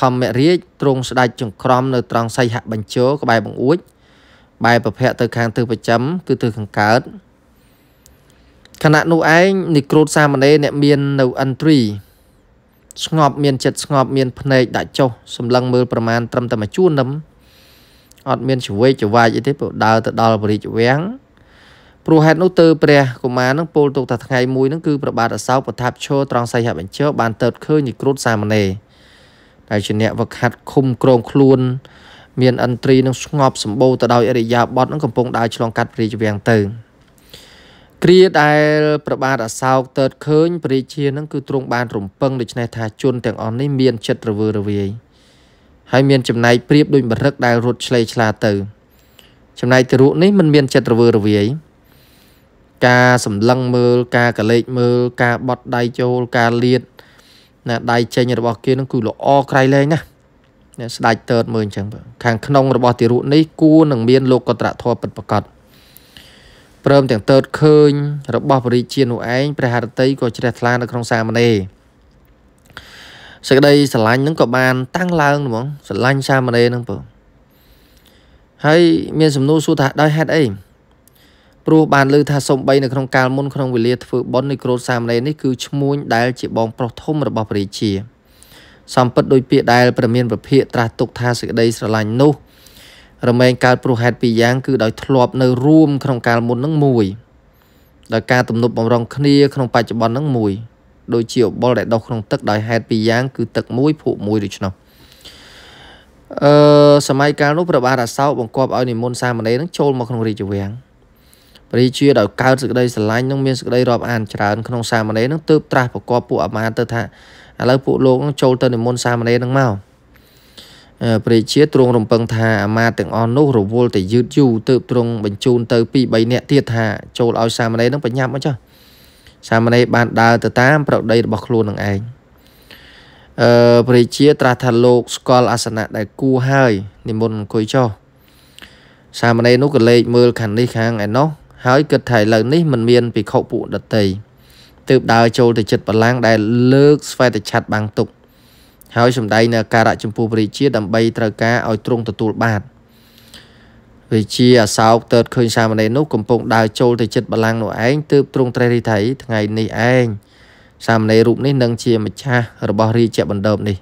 ធម្មរាជទ្រង់ស្ដេចចង្ក្រមនៅត្រង់សីហបញ្ជោក្បែរបង្អួចបែរប្រភពទៅខាងទិសបច្ចឹមគឺទិសខាងកើតខណៈនោះឯងនិក្រូតសាមណេរអ្នកមាននៅឥន្ទ្រីស្ងប់មានចិត្តស្ងប់មានភ្នែកដាក់ចុះ សម្លឹងមើលប្រមាណត្រឹមតែមួយជួរនឹមអត់មានជ្រឿចច្វាយអីទេព្រោះដើរទៅដល់បរិជវាំងព្រោះហេតុនោះទើបព្រះកុមារនឹងពោលទុកថាថ្ងៃមួយនឹងគឺប្របាទអសោកប្រថាប់ឈរត្រង់សៃហបញ្ចោបានទៅឃើញនិក្រូតសាមណេរដែលជាអ្នកវឹកហាត់ឃុំក្រងខ្លួនមានឥន្ទ្រីនឹងស្ងប់សម្បូរទៅដោយអរិយាប័ត្រនឹងកំពុងដើរឆ្លងកាត់ព្រះរាជវាំងទៅ។គ្រាដែលប្របាទអសោកតើតឃើញព្រះរាជានឹងគឺទ្រង់បាន រំពឹងដូច្នេះថាជនទាំងអស់នេះមានចិត្តរវើរវាយ ហើយមានចំណែកព្រៀបដូចបរិកដែលរត់ឆ្លេឆ្លាទៅចំណែកទារកនេះមិនមានចិត្តរវើរវាយការសម្លឹងមើលការកលេចមើលការបត់ដៃចូលការលៀតណាដៃចេញរបស់គេនឹងគឺល្អក្រៃលែងណាណាស្ដាច់តើតមើលអញ្ចឹងខាងក្នុងរបស់ទារកនេះគួរនឹងមានលោកកត្រៈធម៌ពិតប្រកបព្រមទាំងទើតឃើញរបស់ពរិជានោះឯងព្រះハរតីក៏ជ្រះថ្លានៅក្នុងសាមណេរសេចក្តីស្រឡាញ់នឹងក៏បាន តាំងឡើងហ្មងស្រឡាញ់សាមណេរនឹងពើហើយមានសំណួរសួរថាដោយហេតុអីព្រោះបានលើថាសំបីនៅក្នុងកាលមុនក្នុងវេលា ធ្វើបុណ្យនៃក្រូចសាមណេរនេះគឺឈ្មោះដែល ជាបងប្រុសធំរបស់ព្រះរាជា សំពិតដោយពាក្យដែលព្រះមានប្រភាកត្រាស់ទុកថាសេចក្តីស្រឡាញ់នោះរមែងកើតព្រោះហេតុពីរយ៉ាងគឺដោយធ្លាប់នៅរួមក្នុងកាលមុននឹងមួយដោយការទំនប់បំរុងគ្នាក្នុងបច្ចុប្បន្ននឹងមួយដូចជាអបុលដែលដុះក្នុងទឹកដោយហេតុពីរយ៉ាង គឺទឹកមួយភក់មួយដូច្នោះអឺសម័យកាលនោះព្រះបាទអាសោកបង្គាប់ឲ្យនិមន្តសាមណេរនឹងចូលមកក្នុងរាជវាំងព្រះជាដោយកើតសេចក្តីស្រឡាញ់នឹងមានសេចក្តីរាប់អានច្រើនក្នុងសាមណេរនឹងទើបត្រាស់ប្រកបពួកអាមាត្យទៅថាឥឡូវពួកលោកនឹងចូលទៅនិមន្តសាមណេរនឹងមកព្រះជាទ្រង់រំពឹងថាអាមាត្យទាំងអស់នោះរវល់តែយឺតយូរទើបទ្រង់បញ្ជូនទៅ2 3នាក់ទៀតថាចូលឲ្យសាមណេរនឹងបញ្ញាប់មកចុះសាមណេរបានដើរទៅតាមប្រដីរបស់ខ្លួននឹងឯងអឺព្រះជាត្រាស់ថាលោកស្គាល់អាសនៈដែលគួរហើយនិមន្តអង្គុយចុះសាមណេរនោះក៏លេចមើលខាងនេះខាងឯណោះ ហើយគិតថាឥឡូវនេះมันមានភិក្ខុពួកដតីទើបដើរចូលទៅចិត្តបលាំងដែលលើកស្វេតឆ័ត្របាំងទុកហើយសំដែងនៅការៈចំពោះព្រះរាជា ដើម្បីត្រូវការឲ្យទ្រង់ទទួលបានវិជាអសោកតើតឃើញសាមណេរនោះកំពុងដើរចូលទៅចិត្តបលាំងនោះឯងទើបទ្រង់ត្រេះរិះថៃថ្ងៃនេះឯងសាមណេររូបនេះនឹងជាម្ចាស់របស់រាជបណ្ដប់នេះ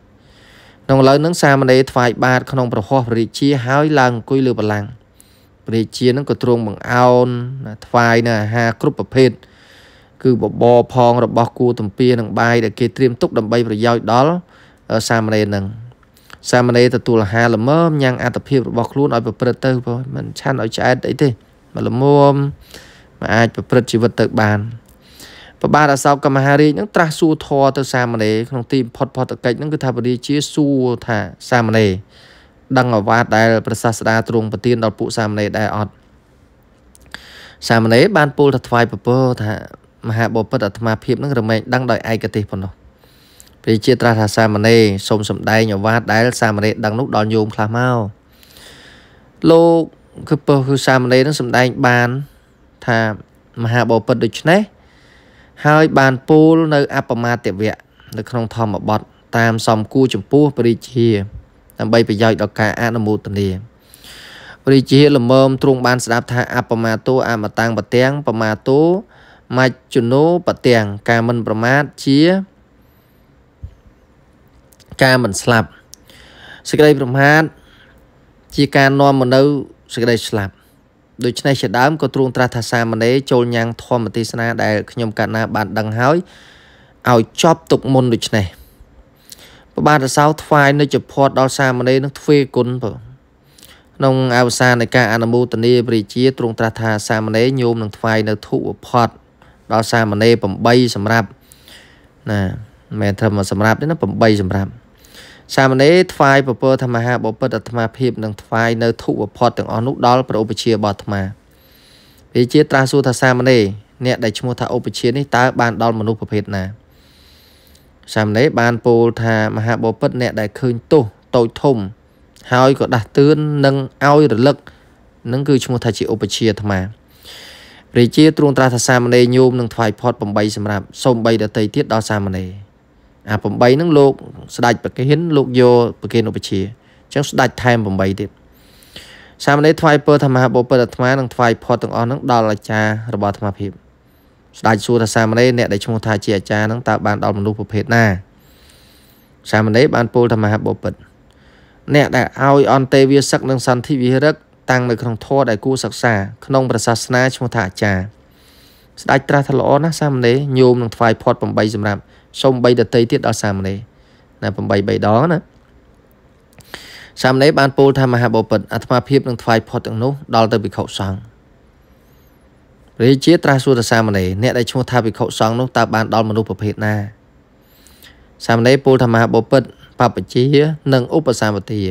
ក្នុងឡូវនឹងសាមណេរថ្វាយបាតក្នុងប្រហោះព្រះរាជាហើយឡើងអង្គុយលើបលាំងព្រះរាជានឹងក៏ទ្រង់បង្អោនថ្វាយនៅអាហារគ្រប់ប្រភេទគឺបបរផងរបស់គូទំពានិងបាយដែលគេត្រៀមទុកដើម្បីប្រយោជន៍ដល់សាមណេរនឹងសាមណេរទទួលអាហារល្មមញ៉ាំងអត្តភាពរបស់ខ្លួនឲ្យ ប្រព្រឹត្តទៅបងមិនឆាន់ឲ្យឆ្អែតអីទេមកល្មមមិនអាចប្រព្រឹត្តជីវិតទៅបានប្របាទអសោកមហារាជនឹងត្រាស់សួរធរទៅសាមណេរក្នុងទីផុតផុតកិច្ចនឹងគឺថាពរាជាសួរថាសាមណេរដឹងអាវាតដែល ប្រសាសដាទ្រង់ប្រទានដល់ពួកសាមណេរដែរអត់សាមណេរបានពោលថាថ្វាយពពកថាមហាបពិតអាត្មាភាពនឹងរមែងដឹងដោយឯកទេសប៉ុណ្ណោះព្រះជាត្រាស់ថាសាមណេរសូមសំដែងអវាទដែលសាមណេរដឹងនោះដល់ញោមខ្លះមកលោកគឺពុះគឺសាមណេរនឹងសំដែងបានថាមហាបពិតដូច្នេះហើយបានពូលនៅ អបមាទវៈនៅក្នុងធម្មបទតាមសំគួរចំពោះព្រះជាដើម្បីប្រយោជន៍ដល់ការអនុមោទនាព្រះជាលមើមទ្រង់បានស្ដាប់ថា អបមាទោអមតាំងបទាំងបមាទោមច្ចុណោបទាំងការមិនប្រមាទជាការមិនស្លាប់សេចក្តីប្រមាទជាការនាំមកនៅសេចក្តីស្លាប់ដូច្នេះជាដើមក៏ទ្រង់ត្រាស់ថាសាមណេរចូលញ៉ាំងធម្មទេសនាដែលខ្ញុំកាលណា បានដឹងហើយឲ្យចប់ទុកមុនដូច្នេះប្របាទរសោថ្វាយនៅជផាត់ដល់សាមណេរនឹងទ្វេគុណក្នុងអវសាននៃការអនុមោទនាព្រះជាទ្រង់ត្រាស់ថាសាមណេរញោមនឹងថ្វាយនៅធុវផាត់ដល់សាមណេរ8សម្រាប់ណាមិនមែនត្រឹមសម្រាប់ទេណា8សម្រាប់សាមណេរថ្វាយពពល់ធម្មហាបពិតអាត្មាភាពនិងថ្វាយនៅធុវផតទាំងអស់នោះដល់ព្រះឧបជារបស់អាត្មាវាជាត្រាស់សួរថាសាមណេរអ្នកដែលឈ្មោះថាឧបជានេះតើបានដល់មនុស្សប្រភេទណាសាមណេរបានពោលថាមហាបពិតអ្នកដែលឃើញទោសតូចធំហើយក៏ដាស់តឿននិងឲ្យរលឹកនឹងគឺឈ្មោះថាជាឧបជាអាត្មាព្រះជាទ្រង់ត្រាស់ថាសាមណេរញោមនឹងថ្វាយផត8សម្រាប់សូម3ដតីទៀតដល់សាមណេរអា8ហ្នឹងលោកស្ដេចប្រគិនលោកយកប្រគិនឧបជាអញ្ចឹងស្ដេចថែម8ទៀតសាមណេរថ្វាយពរធម្មបុពិតអាត្មានិងថ្វាយផុតទាំងអស់ហ្នឹងដល់អាចារ្យរបស់អាត្មាភាពស្ដេចសួរថាសាមណេរអ្នក ដែលឈ្មោះថាជាអាចារ្យហ្នឹងតើបានដល់មនុស្សប្រភេទណាសាមណេរបានពោលធម្មបុពិតអ្នកដែលឲ្យអន្តេវាសិកនិងសន្ធិវិហរិកតាំងនៅក្នុងធម៌ដែលគួរសិក្សា ក្នុងព្រះសាសនាឈ្មោះថាអាចារ្យស្ដេចត្រាស់ថាល្អណាស់សាមណេរញោមនឹងថ្វាយផុត8សម្រាប់សូម3ដតីទៀតដល់សាមណេរណា8 3ដងណាសាមណេរបានពោលថាមហាបពិតអាត្មាភាពនឹងថ្វាយផុតទាំងនោះដល់ទៅភិក្ខុសង្ឃរាជាត្រាស់សួរទៅសាមណេរអ្នកដែលឈ្មោះថាភិក្ខុសង្ឃនោះតើបានដល់មនុស្សប្រភេទណាសាមណេរពោលថាមហាបពិតបពជានិងឧបសម្បទា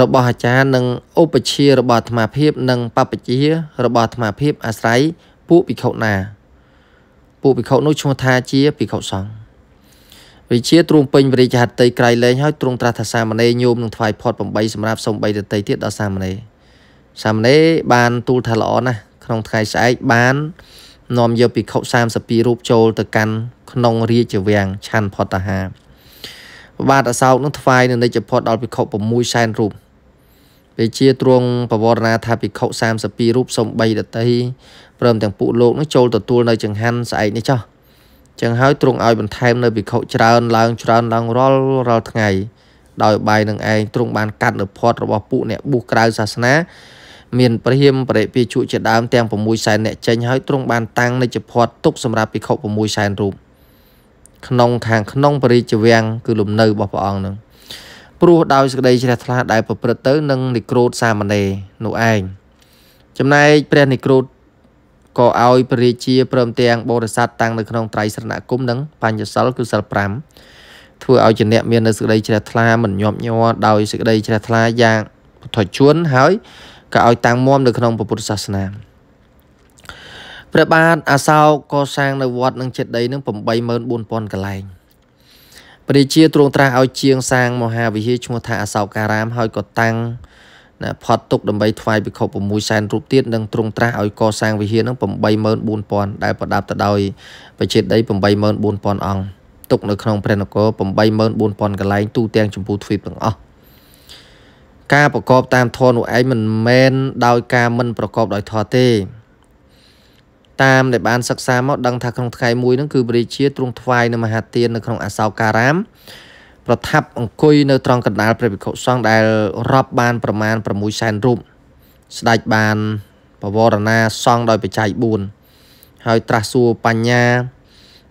របស់អាចារ្យនិងឧបជារបស់អាត្មាភាពនិងបពជារបស់អាត្មាភាពអាស្រ័យពួកភិក្ខុណាពួកភិក្ខុនោះឈ្មោះថាជាភិក្ខុសង្ឃវិជា ទ្រង់ពេញវិរិយហត្ថីក្រៃលែងហើយទ្រង់ត្រាស់ថាសាមណេរញោមនឹងថ្វាយផុត8សម្រាប់សំបីតន្ត្រីទៀតដល់សាមណេរសាមណេរបាន ទូលថាល្អណាស់ក្នុងថ្ងៃស្អែកបាននាំយកភិក្ខុ32រូបចូល ទៅកាន់ក្នុងរាជវាំងឆាន់ផតតាហាបាទអសោកនឹងថ្វាយនៅនិច្ចផុតដល់ភិក្ខុ6សែនរូបពេលជាទ្រង់បវរណាថាភិក្ខុ32រូបសំបីដតីព្រមទាំងពួកលោកនឹងចូលទទួលនៅចង្ហាន់ស្អែកនេះចោះចឹងហើយទ្រង់ឲ្យបន្ថែមនៅភិក្ខុច្រើនឡើងច្រើនឡើងរាល់រាល់ថ្ងៃ ដោយបាយនឹងឯងទ្រង់បាន កាត់នៅផាត់របស់ពួកអ្នកបុះក្រៅសាសនា មានព្រះមបរិពាជក់ជាដើម ទាំង6សែនអ្នកចេញហើយទ្រង់បានតាំងនិច្ចផាត់ទុកសម្រាប់ភិក្ខុ6សែនរូបក្នុងខាង ក្នុងព្រះរាជវាំងគឺលំនៅរបស់ព្រះអង្គនឹងព្រោះដោយសេចក្តីជ្រះថ្លាដែល ប្រព្រឹត្តទៅនឹងនិក្រូតសាមណេរនោះឯងចំណែកព្រះនិក្រូតក៏ឲ្យព្រះរាជាព្រមទាំងបរិស័ទតាំងនៅក្នុងត្រៃស្រណគមនិងបញ្ញសិលគឺសិល5ធ្វើឲ្យជាអ្នកមាននៅសេចក្តីជ្រះថ្លាមិនញាប់ញ័រដោយសេចក្តីជ្រះថ្លាយ៉ាងពុទ្ធជួនហើយក៏ឲ្យតាំងមាំនៅក្នុងពុទ្ធសាសនាព្រះបាទអាសោកក៏សាងនៅវត្តនឹងចេតិយនឹង84000កន្លែងព្រះរាជាទ្រង់ត្រាស់ឲ្យជាងសាងមហាវិហារឈ្មោះថាអសោការាមហើយក៏តាំងណាផត់ទុកដើម្បីថ្វាយភិក្ខុ6សែនរូបទៀតនិងទ្រង់ត្រាស់ឲ្យកសាងវិហារនឹង84000ដែលប្រដាប់ទៅដោយបច្ចេកដី84000អង្គទុកនៅក្នុងព្រះនគរ84000កន្លែងទូទាំងចម្ពោះទ្វីបទាំងអស់ការប្រកបតាមធម៌នោះឯងមិនមែនដោយការមិនប្រកបដោយធម៌ទេតាមដែលបានសិក្សាមកដឹងថាក្នុងថ្ងៃមួយហ្នឹងគឺព្រះរាជាទ្រង់ថ្វាយនៅមហាទាននៅក្នុងអសោការាម ប្រថាប់អង្គុយនៅត្រង់កណ្ដាលព្រះភិក្ខុសង្ឃដែលរាប់បានប្រមាណ6សែនរូបស្ដេចបានបវរណាសង្ឃដោយបច្ច័យ4ហើយត្រាស់សួរបញ្ញា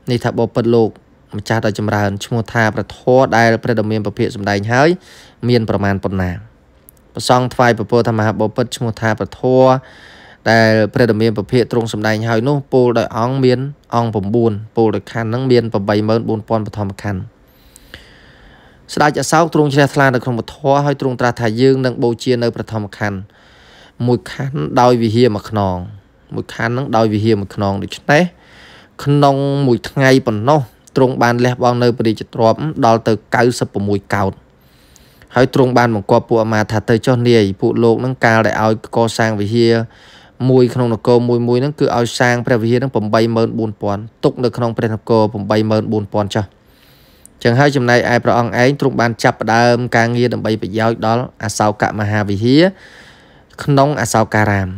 នេះថាបបិទ្ធលោកម្ចាស់ដ៏ចម្រើនឈ្មោះថាប្រធរដែលព្រះដំណៀមពភាកសម្ដែងហើយមានប្រមាណប៉ុណ្ណាប្រសងថ្វាយពពរថាមហាបពិតឈ្មោះថាប្រធរដែលព្រះតមានពភាកទ្រង់សម្ដែងហើយនោះពោលដោយអង្គមាន អង្គ9ពោលដោយខណ្ឌនឹងមាន84000បឋមខណ្ឌស្ដេចអសោកទ្រង់ជ្រះថ្លានៅក្នុងពធហើយទ្រង់ត្រាស់ថាយើងនឹងបូជានៅ ប្រថមខណ្ឌមួយខណ្ឌដោយវិហារមួយខ្នងមួយខណ្ឌនឹងដោយវិហារមួយខ្នងដូច្នេះក្នុង មួយថ្ងៃប៉ុណ្ណោះទ្រង់បាន លះបង់នៅព្រះរាជទ្រព្យដល់ទៅ96កោដហើយទ្រង់បានបង្គាប់ពួកអាមាថាទៅចុះនាយពួកលោកនឹងកាលដែលឲ្យកសាងវិហារមួយក្នុងនគរមួយមួយហ្នឹងគឺឲ្យសាងព្រះវិហារហ្នឹង84000ទុកនៅក្នុងព្រះនគរ84000ចុះចឹងហើយចំណែកឯព្រះអង្គឯងទ្រង់បានចាប់ផ្ដើមការងារដើម្បីប្រយោជន៍ដល់អសោកមហាវិហារក្នុងអសោការាម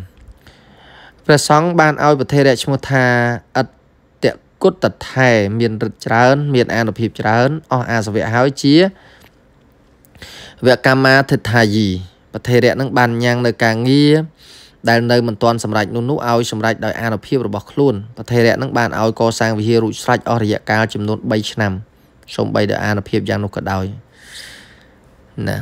ព្រះសង្ឃបានឲ្យប្រធិរៈឈ្មោះថាអត្តគុតថែ មានរិទ្ធច្រើន មានអានុភាពច្រើនអស់អាសវៈហើយជាវកម្មាធិដ្ឋាយីប្រធិរៈនឹងបានញ៉ាំងនៅការងារដែលនៅមិនទាន់សម្រេចនោះនោះឲ្យសម្រេចដោយអានុភាពរបស់ខ្លួនប្រធិរៈនឹងបានឲ្យកសាងវិហាររួចស្រេចអស់រយៈកាលចំនួន3ឆ្នាំសូម្បីដោយអានុភាពយ៉ាងនោះក៏ដោយណា